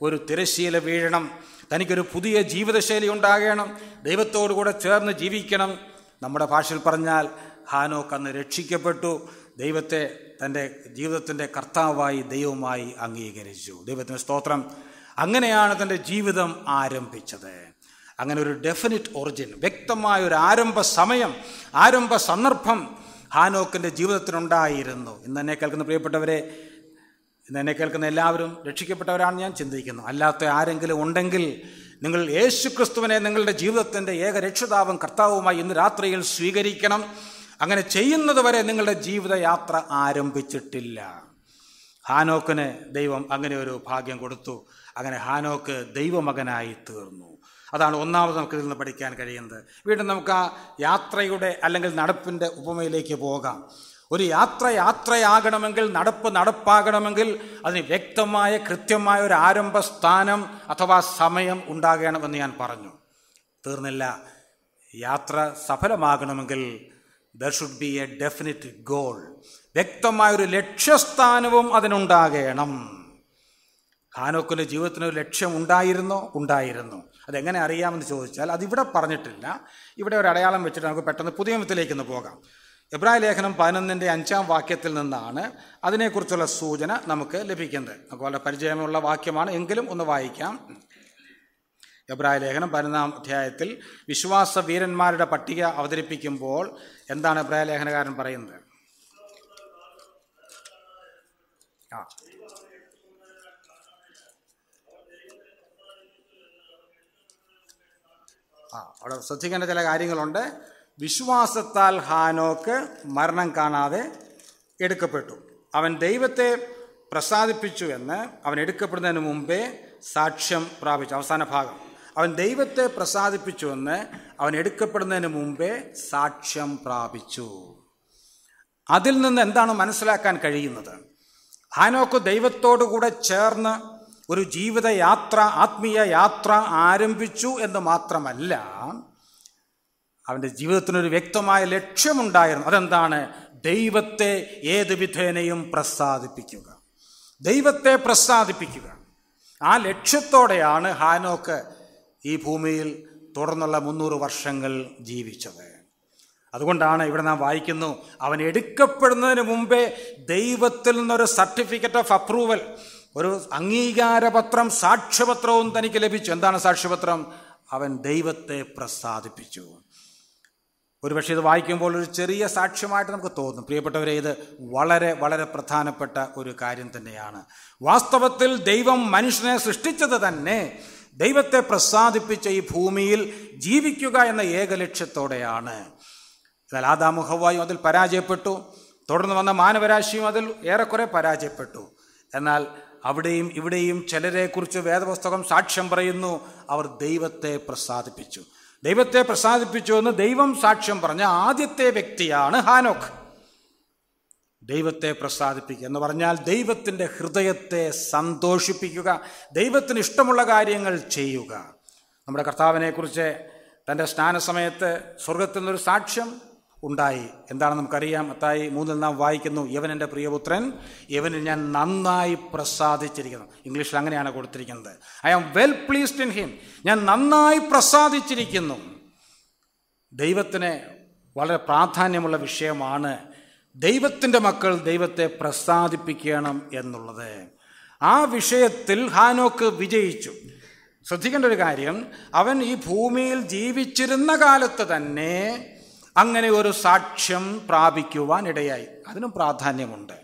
ഒരു തിരശ്ശീല വീഴണം തനിക്കൊരു പുതിയ ജീവിതശൈലി ഉണ്ടാകണം കൂടെ ചേർന്ന് ജീവിക്കണം നമ്മുടെ ഭാഷയിൽ പറഞ്ഞാൽ ഹാനോക്ക് അന്ന് രക്ഷിക്കപ്പെട്ടു ദൈവത്തെ തൻ്റെ ജീവിതത്തിൻ്റെ കർത്താവായി ദൈവമായി അംഗീകരിച്ചു ദൈവത്തിൻ്റെ സ്തോത്രം അങ്ങനെയാണ് തൻ്റെ ജീവിതം ആരംഭിച്ചത് അങ്ങനെ ഒരു ഡെഫിനിറ്റ് ഒറിജിൻ വ്യക്തമായ ഒരു ആരംഭ സമയം ആരംഭ സന്ദർഭം ഹാനോക്കിൻ്റെ ജീവിതത്തിനുണ്ടായിരുന്നു ഇന്ന് എന്നെ കേൾക്കുന്ന പ്രിയപ്പെട്ടവരെ ഇന്ന് എന്നെ കേൾക്കുന്ന എല്ലാവരും രക്ഷിക്കപ്പെട്ടവരാണ് ഞാൻ ചിന്തിക്കുന്നു അല്ലാത്ത ആരെങ്കിലും ഉണ്ടെങ്കിൽ നിങ്ങൾ യേശു ക്രിസ്തുവിനെ നിങ്ങളുടെ ജീവിതത്തിൻ്റെ ഏക രക്ഷിതാവും കർത്താവുമായി ഇന്ന് രാത്രിയിൽ സ്വീകരിക്കണം അങ്ങനെ ചെയ്യുന്നത് വരെ നിങ്ങളുടെ ജീവിതയാത്ര ആരംഭിച്ചിട്ടില്ല ഹാനോക്കിന് ദൈവം അങ്ങനെ ഒരു ഭാഗ്യം കൊടുത്തു അങ്ങനെ ഹാനോക്ക് ദൈവമകനായി തീർന്നു അതാണ് ഒന്നാമത് നമുക്ക് ഇതിൽ നിന്ന് പഠിക്കാൻ കഴിയുന്നത് വീണ്ടും നമുക്ക് ആ യാത്രയുടെ അല്ലെങ്കിൽ നടപ്പിൻ്റെ ഉപമയിലേക്ക് പോകാം ഒരു യാത്ര യാത്രയാകണമെങ്കിൽ നടപ്പ് നടപ്പാകണമെങ്കിൽ അതിന് വ്യക്തമായ കൃത്യമായ ഒരു ആരംഭ സ്ഥാനം അഥവാ സമയം ഉണ്ടാകണമെന്ന് ഞാൻ പറഞ്ഞു തീർന്നില്ല യാത്ര സഫലമാകണമെങ്കിൽ there should be a definite goal വ്യക്തമായൊരു ലക്ഷ്യസ്ഥാനവും അതിനുണ്ടാകണം ഹാനോക്കിൻ്റെ ജീവിതത്തിന് ഒരു ലക്ഷ്യം ഉണ്ടായിരുന്നോ ഉണ്ടായിരുന്നു അതെങ്ങനെ അറിയാമെന്ന് ചോദിച്ചാൽ അതിവിടെ പറഞ്ഞിട്ടില്ല ഇവിടെ ഒരു അടയാളം വെച്ചിട്ട് നമുക്ക് പെട്ടെന്ന് പുതിയ വിത്തിലേക്കൊന്ന് പോകാം എബ്രാഹിം ലേഖനം പതിനൊന്നിൻ്റെ അഞ്ചാം വാക്യത്തിൽ നിന്നാണ് അതിനെക്കുറിച്ചുള്ള സൂചന നമുക്ക് ലഭിക്കുന്നത് നമുക്ക് വളരെ പരിചയമുള്ള വാക്യമാണ് എങ്കിലും ഒന്ന് വായിക്കാം എബ്രായ ലേഖനം പതിനൊന്നാം അധ്യായത്തിൽ വിശ്വാസ വീരന്മാരുടെ പട്ടിക അവതരിപ്പിക്കുമ്പോൾ എന്താണ് എബ്രായ ലേഖനകാരൻ പറയുന്നത് ആ ആ അവിടെ ശ്രദ്ധിക്കേണ്ട ചില കാര്യങ്ങളുണ്ട് വിശ്വാസത്താൽ ഹാനോക്ക് മരണം കാണാതെ എടുക്കപ്പെട്ടു അവൻ ദൈവത്തെ പ്രസാദിപ്പിച്ചു എന്ന് അവൻ എടുക്കപ്പെടുന്നതിന് മുമ്പേ സാക്ഷ്യം പ്രാപിച്ചു അവസാന ഭാഗം അവൻ ദൈവത്തെ എന്ന് അവൻ എടുക്കപ്പെടുന്നതിന് മുമ്പേ സാക്ഷ്യം പ്രാപിച്ചു അതിൽ നിന്ന് എന്താണ് മനസ്സിലാക്കാൻ കഴിയുന്നത് ഹാനോക്ക് ദൈവത്തോടുകൂടെ ചേർന്ന് ഒരു ജീവിതയാത്ര ആത്മീയ യാത്ര ആരംഭിച്ചു എന്ന് മാത്രമല്ല അവൻ്റെ ജീവിതത്തിനൊരു വ്യക്തമായ ലക്ഷ്യമുണ്ടായിരുന്നു അതെന്താണ് ദൈവത്തെ ഏത് വിധേനയും പ്രസാദിപ്പിക്കുക ദൈവത്തെ പ്രസാദിപ്പിക്കുക ആ ലക്ഷ്യത്തോടെയാണ് ഹാനോക്ക് ഈ ഭൂമിയിൽ തുടർന്നുള്ള മുന്നൂറ് വർഷങ്ങൾ ജീവിച്ചത് അതുകൊണ്ടാണ് ഇവിടെ നാം വായിക്കുന്നു അവൻ എടുക്കപ്പെടുന്നതിന് മുമ്പേ ദൈവത്തിൽ നിന്നൊരു സർട്ടിഫിക്കറ്റ് ഓഫ് അപ്രൂവൽ ഒരു അംഗീകാരപത്രം സാക്ഷ്യപത്രവും തനിക്ക് ലഭിച്ചു എന്താണ് സാക്ഷ്യപത്രം അവൻ ദൈവത്തെ പ്രസാദിപ്പിച്ചു ഒരുപക്ഷെ ഇത് വായിക്കുമ്പോൾ ഒരു ചെറിയ സാക്ഷ്യമായിട്ട് നമുക്ക് തോന്നും പ്രിയപ്പെട്ടവരെ ഇത് വളരെ വളരെ പ്രധാനപ്പെട്ട ഒരു കാര്യം തന്നെയാണ് വാസ്തവത്തിൽ ദൈവം മനുഷ്യനെ സൃഷ്ടിച്ചത് തന്നെ ദൈവത്തെ പ്രസാദിപ്പിച്ച ഈ ഭൂമിയിൽ ജീവിക്കുക എന്ന ഏക ലക്ഷ്യത്തോടെയാണ് എന്നാൽ ആദാമു അതിൽ പരാജയപ്പെട്ടു തുടർന്ന് വന്ന മാനവരാശിയും അതിൽ ഏറെക്കുറെ പരാജയപ്പെട്ടു എന്നാൽ അവിടെയും ഇവിടെയും ചിലരെക്കുറിച്ച് വേദപുസ്തകം സാക്ഷ്യം പറയുന്നു അവർ ദൈവത്തെ പ്രസാദിപ്പിച്ചു ദൈവത്തെ പ്രസാദിപ്പിച്ചു എന്ന് ദൈവം സാക്ഷ്യം പറഞ്ഞ ആദ്യത്തെ വ്യക്തിയാണ് ഹാനോക്ക് ദൈവത്തെ പ്രസാദിപ്പിക്കുക എന്ന് പറഞ്ഞാൽ ദൈവത്തിൻ്റെ ഹൃദയത്തെ സന്തോഷിപ്പിക്കുക ദൈവത്തിന് ഇഷ്ടമുള്ള കാര്യങ്ങൾ ചെയ്യുക നമ്മുടെ കർത്താവിനെക്കുറിച്ച് തൻ്റെ സ്നാന സമയത്ത് സ്വർഗത്തിൽ നിന്നൊരു സാക്ഷ്യം ഉണ്ടായി എന്താണ് നമുക്കറിയാം അത്തായി മൂന്നിൽ നാം വായിക്കുന്നു യവൻ എൻ്റെ പ്രിയപുത്രൻ യവനിൽ ഞാൻ നന്നായി പ്രസാദിച്ചിരിക്കുന്നു ഇംഗ്ലീഷിൽ അങ്ങനെയാണ് കൊടുത്തിരിക്കുന്നത് I am well pleased in him ഞാൻ നന്നായി പ്രസാദിച്ചിരിക്കുന്നു ദൈവത്തിന് വളരെ പ്രാധാന്യമുള്ള വിഷയമാണ് ദൈവത്തിൻ്റെ മക്കൾ ദൈവത്തെ പ്രസാദിപ്പിക്കണം എന്നുള്ളത് ആ വിഷയത്തിൽ ഹാനോക്ക് വിജയിച്ചു ശ്രദ്ധിക്കേണ്ട ഒരു കാര്യം അവൻ ഈ ഭൂമിയിൽ ജീവിച്ചിരുന്ന കാലത്ത് തന്നെ അങ്ങനെ ഒരു സാക്ഷ്യം പ്രാപിക്കുവാൻ ഇടയായി അതിനും പ്രാധാന്യമുണ്ട്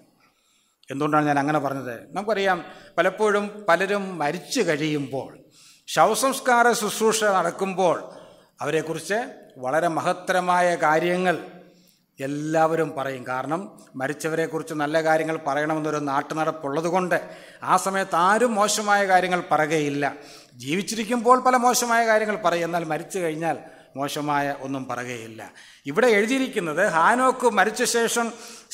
എന്തുകൊണ്ടാണ് ഞാൻ അങ്ങനെ പറഞ്ഞത് നമുക്കറിയാം പലപ്പോഴും പലരും മരിച്ചു കഴിയുമ്പോൾ ശവസംസ്കാര ശുശ്രൂഷ നടക്കുമ്പോൾ അവരെക്കുറിച്ച് വളരെ മഹത്തരമായ കാര്യങ്ങൾ എല്ലാവരും പറയും കാരണം മരിച്ചവരെക്കുറിച്ച് നല്ല കാര്യങ്ങൾ പറയണമെന്നൊരു കൊണ്ട് ആ സമയത്ത് ആരും മോശമായ കാര്യങ്ങൾ പറയുകയില്ല ജീവിച്ചിരിക്കുമ്പോൾ പല മോശമായ കാര്യങ്ങൾ പറയും എന്നാൽ മരിച്ചു കഴിഞ്ഞാൽ മോശമായ ഒന്നും പറയുകയില്ല ഇവിടെ എഴുതിയിരിക്കുന്നത് ഹാനോക്ക് മരിച്ച ശേഷം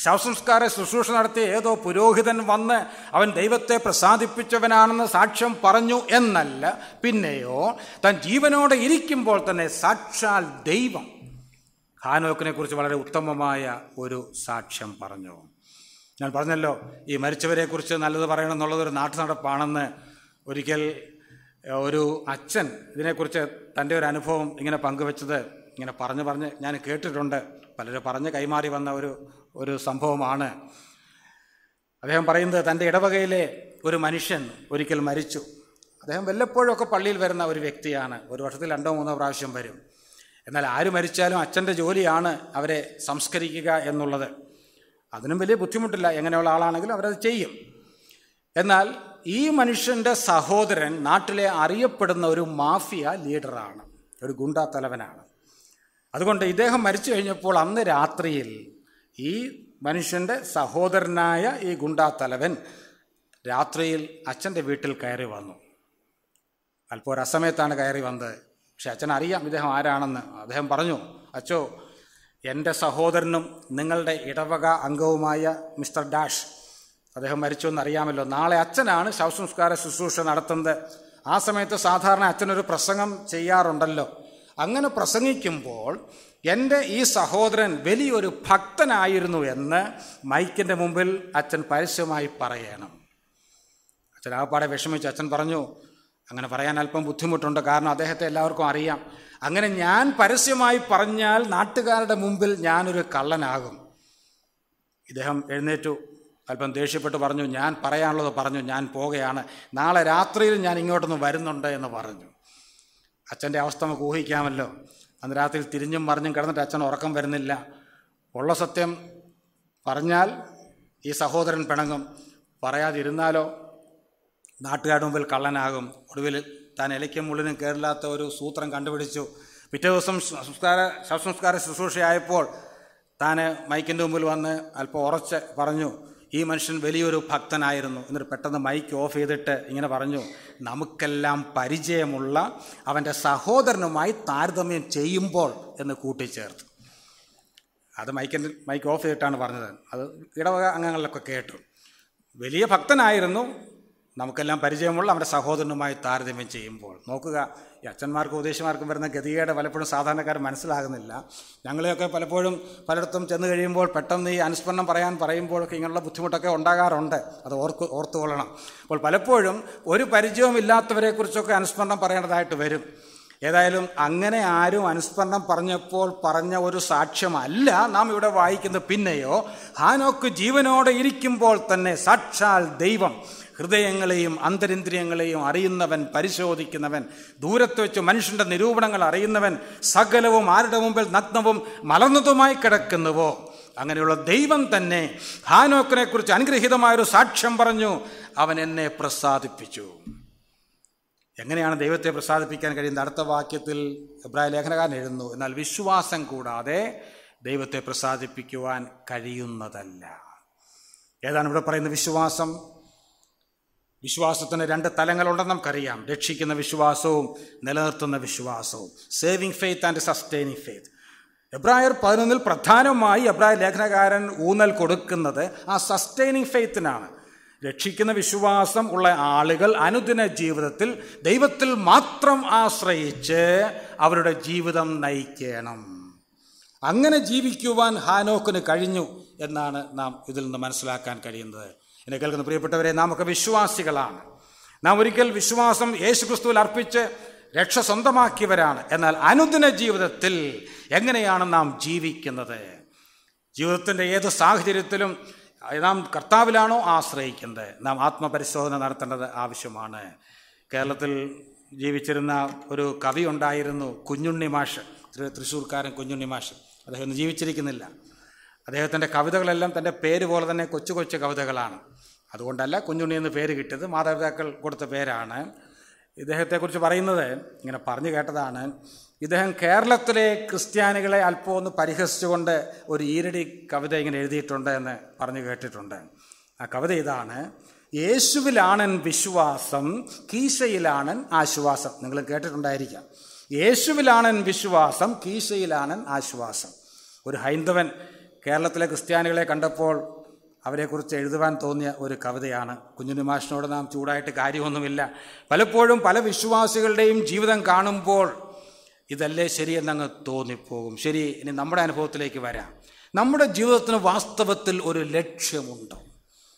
ശവസംസ്കാര ശുശ്രൂഷ നടത്തിയ ഏതോ പുരോഹിതൻ വന്ന് അവൻ ദൈവത്തെ പ്രസാദിപ്പിച്ചവനാണെന്ന് സാക്ഷ്യം പറഞ്ഞു എന്നല്ല പിന്നെയോ താൻ ജീവനോടെ ഇരിക്കുമ്പോൾ തന്നെ സാക്ഷാൽ ദൈവം ഹാനോക്കിനെ കുറിച്ച് വളരെ ഉത്തമമായ ഒരു സാക്ഷ്യം പറഞ്ഞു ഞാൻ പറഞ്ഞല്ലോ ഈ മരിച്ചവരെക്കുറിച്ച് നല്ലത് പറയണം എന്നുള്ളതൊരു ഒരു നാട്ടു നടപ്പാണെന്ന് ഒരിക്കൽ ഒരു അച്ഛൻ ഇതിനെക്കുറിച്ച് തൻ്റെ ഒരു അനുഭവം ഇങ്ങനെ പങ്കുവെച്ചത് ഇങ്ങനെ പറഞ്ഞ് പറഞ്ഞ് ഞാൻ കേട്ടിട്ടുണ്ട് പലരും പറഞ്ഞ് കൈമാറി വന്ന ഒരു ഒരു സംഭവമാണ് അദ്ദേഹം പറയുന്നത് തൻ്റെ ഇടവകയിലെ ഒരു മനുഷ്യൻ ഒരിക്കൽ മരിച്ചു അദ്ദേഹം ഒക്കെ പള്ളിയിൽ വരുന്ന ഒരു വ്യക്തിയാണ് ഒരു വർഷത്തിൽ രണ്ടോ മൂന്നോ പ്രാവശ്യം വരും എന്നാൽ ആര് മരിച്ചാലും അച്ഛൻ്റെ ജോലിയാണ് അവരെ സംസ്കരിക്കുക എന്നുള്ളത് അതിനും വലിയ ബുദ്ധിമുട്ടില്ല എങ്ങനെയുള്ള ആളാണെങ്കിലും അവരത് ചെയ്യും എന്നാൽ ഈ മനുഷ്യൻ്റെ സഹോദരൻ നാട്ടിലെ അറിയപ്പെടുന്ന ഒരു മാഫിയ ലീഡറാണ് ഒരു ഗുണ്ടാ തലവനാണ് അതുകൊണ്ട് ഇദ്ദേഹം മരിച്ചു കഴിഞ്ഞപ്പോൾ അന്ന് രാത്രിയിൽ ഈ മനുഷ്യൻ്റെ സഹോദരനായ ഈ ഗുണ്ടാ തലവൻ രാത്രിയിൽ അച്ഛൻ്റെ വീട്ടിൽ കയറി വന്നു അല്പം ഒരു അസമയത്താണ് കയറി വന്നത് പക്ഷെ അച്ഛനറിയാം ഇദ്ദേഹം ആരാണെന്ന് അദ്ദേഹം പറഞ്ഞു അച്ചോ എൻ്റെ സഹോദരനും നിങ്ങളുടെ ഇടവക അംഗവുമായ മിസ്റ്റർ ഡാഷ് അദ്ദേഹം മരിച്ചു എന്നറിയാമല്ലോ നാളെ അച്ഛനാണ് ശവസംസ്കാര ശുശ്രൂഷ നടത്തുന്നത് ആ സമയത്ത് സാധാരണ അച്ഛനൊരു പ്രസംഗം ചെയ്യാറുണ്ടല്ലോ അങ്ങനെ പ്രസംഗിക്കുമ്പോൾ എൻ്റെ ഈ സഹോദരൻ വലിയൊരു ഭക്തനായിരുന്നു എന്ന് മൈക്കിൻ്റെ മുമ്പിൽ അച്ഛൻ പരസ്യമായി പറയണം അച്ഛൻ ആ പാടെ വിഷമിച്ചു അച്ഛൻ പറഞ്ഞു അങ്ങനെ പറയാൻ അല്പം ബുദ്ധിമുട്ടുണ്ട് കാരണം അദ്ദേഹത്തെ എല്ലാവർക്കും അറിയാം അങ്ങനെ ഞാൻ പരസ്യമായി പറഞ്ഞാൽ നാട്ടുകാരുടെ മുമ്പിൽ ഞാനൊരു കള്ളനാകും ഇദ്ദേഹം എഴുന്നേറ്റു അല്പം ദേഷ്യപ്പെട്ട് പറഞ്ഞു ഞാൻ പറയാനുള്ളത് പറഞ്ഞു ഞാൻ പോവുകയാണ് നാളെ രാത്രിയിൽ ഞാൻ ഇങ്ങോട്ടൊന്ന് വരുന്നുണ്ട് എന്ന് പറഞ്ഞു അച്ഛൻ്റെ അവസ്ഥ നമുക്ക് ഊഹിക്കാമല്ലോ അന്ന് രാത്രി തിരിഞ്ഞും മറിഞ്ഞും കിടന്നിട്ട് അച്ഛൻ ഉറക്കം വരുന്നില്ല ഉള്ള സത്യം പറഞ്ഞാൽ ഈ സഹോദരൻ പിണങ്ങും പറയാതിരുന്നാലോ നാട്ടുകാരുടെ മുമ്പിൽ കള്ളനാകും ഒടുവിൽ താൻ ഇലയ്ക്കും മുള്ളിനും കയറില്ലാത്ത ഒരു സൂത്രം കണ്ടുപിടിച്ചു പിറ്റേ ദിവസം സംസ്കാര ശവസംസ്കാര ശുശ്രൂഷയായപ്പോൾ താൻ മൈക്കിൻ്റെ മുമ്പിൽ വന്ന് അല്പം ഉറച്ച് പറഞ്ഞു ഈ മനുഷ്യൻ വലിയൊരു ഭക്തനായിരുന്നു എന്നിട്ട് പെട്ടെന്ന് മൈക്ക് ഓഫ് ചെയ്തിട്ട് ഇങ്ങനെ പറഞ്ഞു നമുക്കെല്ലാം പരിചയമുള്ള അവൻ്റെ സഹോദരനുമായി താരതമ്യം ചെയ്യുമ്പോൾ എന്ന് കൂട്ടിച്ചേർത്തു അത് മൈക്കിൻ്റെ മൈക്ക് ഓഫ് ചെയ്തിട്ടാണ് പറഞ്ഞത് അത് ഇടവക അംഗങ്ങളിലൊക്കെ കേട്ടു വലിയ ഭക്തനായിരുന്നു നമുക്കെല്ലാം പരിചയമുള്ള അവരുടെ സഹോദരനുമായി താരതമ്യം ചെയ്യുമ്പോൾ നോക്കുക ഈ അച്ഛന്മാർക്കും ഉദ്ദേശിമാർക്കും വരുന്ന ഗതികേടെ പലപ്പോഴും സാധാരണക്കാർ മനസ്സിലാകുന്നില്ല ഞങ്ങളെയൊക്കെ പലപ്പോഴും പലയിടത്തും ചെന്ന് കഴിയുമ്പോൾ പെട്ടെന്ന് ഈ അനുസ്മരണം പറയാൻ പറയുമ്പോഴൊക്കെ ഇങ്ങനെയുള്ള ബുദ്ധിമുട്ടൊക്കെ ഉണ്ടാകാറുണ്ട് അത് ഓർക്ക് ഓർത്തുകൊള്ളണം അപ്പോൾ പലപ്പോഴും ഒരു പരിചയമില്ലാത്തവരെക്കുറിച്ചൊക്കെ അനുസ്മരണം പറയേണ്ടതായിട്ട് വരും ഏതായാലും അങ്ങനെ ആരും അനുസ്മരണം പറഞ്ഞപ്പോൾ പറഞ്ഞ ഒരു സാക്ഷ്യമല്ല നാം ഇവിടെ വായിക്കുന്നത് പിന്നെയോ ഹാനോക്ക് ജീവനോടെ ഇരിക്കുമ്പോൾ തന്നെ സാക്ഷാൽ ദൈവം ഹൃദയങ്ങളെയും അന്തരിന്ദ്രിയങ്ങളെയും അറിയുന്നവൻ പരിശോധിക്കുന്നവൻ ദൂരത്ത് വെച്ച് മനുഷ്യൻ്റെ നിരൂപണങ്ങൾ അറിയുന്നവൻ സകലവും ആരുടെ മുമ്പിൽ നഗ്നവും മലർന്നതുമായി കിടക്കുന്നുവോ അങ്ങനെയുള്ള ദൈവം തന്നെ ഹാനോക്കിനെ കുറിച്ച് അനുഗ്രഹീതമായൊരു സാക്ഷ്യം പറഞ്ഞു അവൻ എന്നെ പ്രസാദിപ്പിച്ചു എങ്ങനെയാണ് ദൈവത്തെ പ്രസാദിപ്പിക്കാൻ കഴിയുന്നത് അടുത്ത വാക്യത്തിൽ അഭിപ്രായ ലേഖനകാരൻ എഴുതുന്നു എന്നാൽ വിശ്വാസം കൂടാതെ ദൈവത്തെ പ്രസാദിപ്പിക്കുവാൻ കഴിയുന്നതല്ല ഏതാണ് ഇവിടെ പറയുന്ന വിശ്വാസം വിശ്വാസത്തിന് രണ്ട് തലങ്ങളുണ്ടെന്ന് നമുക്കറിയാം രക്ഷിക്കുന്ന വിശ്വാസവും നിലനിർത്തുന്ന വിശ്വാസവും saving faith and sustaining faith എബ്രായർ പതിനൊന്നിൽ പ്രധാനമായി എബ്രായർ ലേഖനകാരൻ ഊന്നൽ കൊടുക്കുന്നത് ആ സസ്റ്റൈനിങ് ഫെയ്ത്തിനാണ് രക്ഷിക്കുന്ന വിശ്വാസം ഉള്ള ആളുകൾ അനുദിന ജീവിതത്തിൽ ദൈവത്തിൽ മാത്രം ആശ്രയിച്ച് അവരുടെ ജീവിതം നയിക്കണം അങ്ങനെ ജീവിക്കുവാൻ ഹാനോക്കിന് കഴിഞ്ഞു എന്നാണ് നാം ഇതിൽ നിന്ന് മനസ്സിലാക്കാൻ കഴിയുന്നത് എന്നെ കേൾക്കുന്ന പ്രിയപ്പെട്ടവരെ നാം ഒക്കെ വിശ്വാസികളാണ് നാം ഒരിക്കൽ വിശ്വാസം യേശുക്രിസ്തുവിൽ അർപ്പിച്ച് രക്ഷ സ്വന്തമാക്കിയവരാണ് എന്നാൽ അനുദിന ജീവിതത്തിൽ എങ്ങനെയാണ് നാം ജീവിക്കുന്നത് ജീവിതത്തിൻ്റെ ഏത് സാഹചര്യത്തിലും നാം കർത്താവിലാണോ ആശ്രയിക്കുന്നത് നാം ആത്മപരിശോധന നടത്തേണ്ടത് ആവശ്യമാണ് കേരളത്തിൽ ജീവിച്ചിരുന്ന ഒരു കവി ഉണ്ടായിരുന്നു കുഞ്ഞുണ്ണി മാഷ് തൃശ്ശൂർക്കാരൻ കുഞ്ഞുണ്ണി മാഷ് അദ്ദേഹം ജീവിച്ചിരിക്കുന്നില്ല അദ്ദേഹത്തിൻ്റെ കവിതകളെല്ലാം തൻ്റെ പേര് പോലെ തന്നെ കൊച്ചു കൊച്ചു കവിതകളാണ് അതുകൊണ്ടല്ല കുഞ്ഞുണ്ണി എന്ന് പേര് കിട്ടിയത് മാതാപിതാക്കൾ കൊടുത്ത പേരാണ് ഇദ്ദേഹത്തെക്കുറിച്ച് പറയുന്നത് ഇങ്ങനെ പറഞ്ഞു കേട്ടതാണ് ഇദ്ദേഹം കേരളത്തിലെ ക്രിസ്ത്യാനികളെ അല്പം ഒന്ന് പരിഹസിച്ചുകൊണ്ട് ഒരു ഈരടി കവിത ഇങ്ങനെ എഴുതിയിട്ടുണ്ട് എന്ന് പറഞ്ഞു കേട്ടിട്ടുണ്ട് ആ കവിത ഇതാണ് യേശുവിലാണൻ വിശ്വാസം കീശയിലാണൻ ആശ്വാസം നിങ്ങൾ കേട്ടിട്ടുണ്ടായിരിക്കാം യേശുവിലാണൻ വിശ്വാസം കീശയിലാണൻ ആശ്വാസം ഒരു ഹൈന്ദവൻ കേരളത്തിലെ ക്രിസ്ത്യാനികളെ കണ്ടപ്പോൾ അവരെക്കുറിച്ച് എഴുതുവാൻ തോന്നിയ ഒരു കവിതയാണ് കുഞ്ഞുണ്ണിമാഷിനോട് നാം ചൂടായിട്ട് കാര്യമൊന്നുമില്ല പലപ്പോഴും പല വിശ്വാസികളുടെയും ജീവിതം കാണുമ്പോൾ ഇതല്ലേ ശരിയെന്നങ്ങ് തോന്നിപ്പോകും ശരി ഇനി നമ്മുടെ അനുഭവത്തിലേക്ക് വരാം നമ്മുടെ ജീവിതത്തിന് വാസ്തവത്തിൽ ഒരു ലക്ഷ്യമുണ്ട്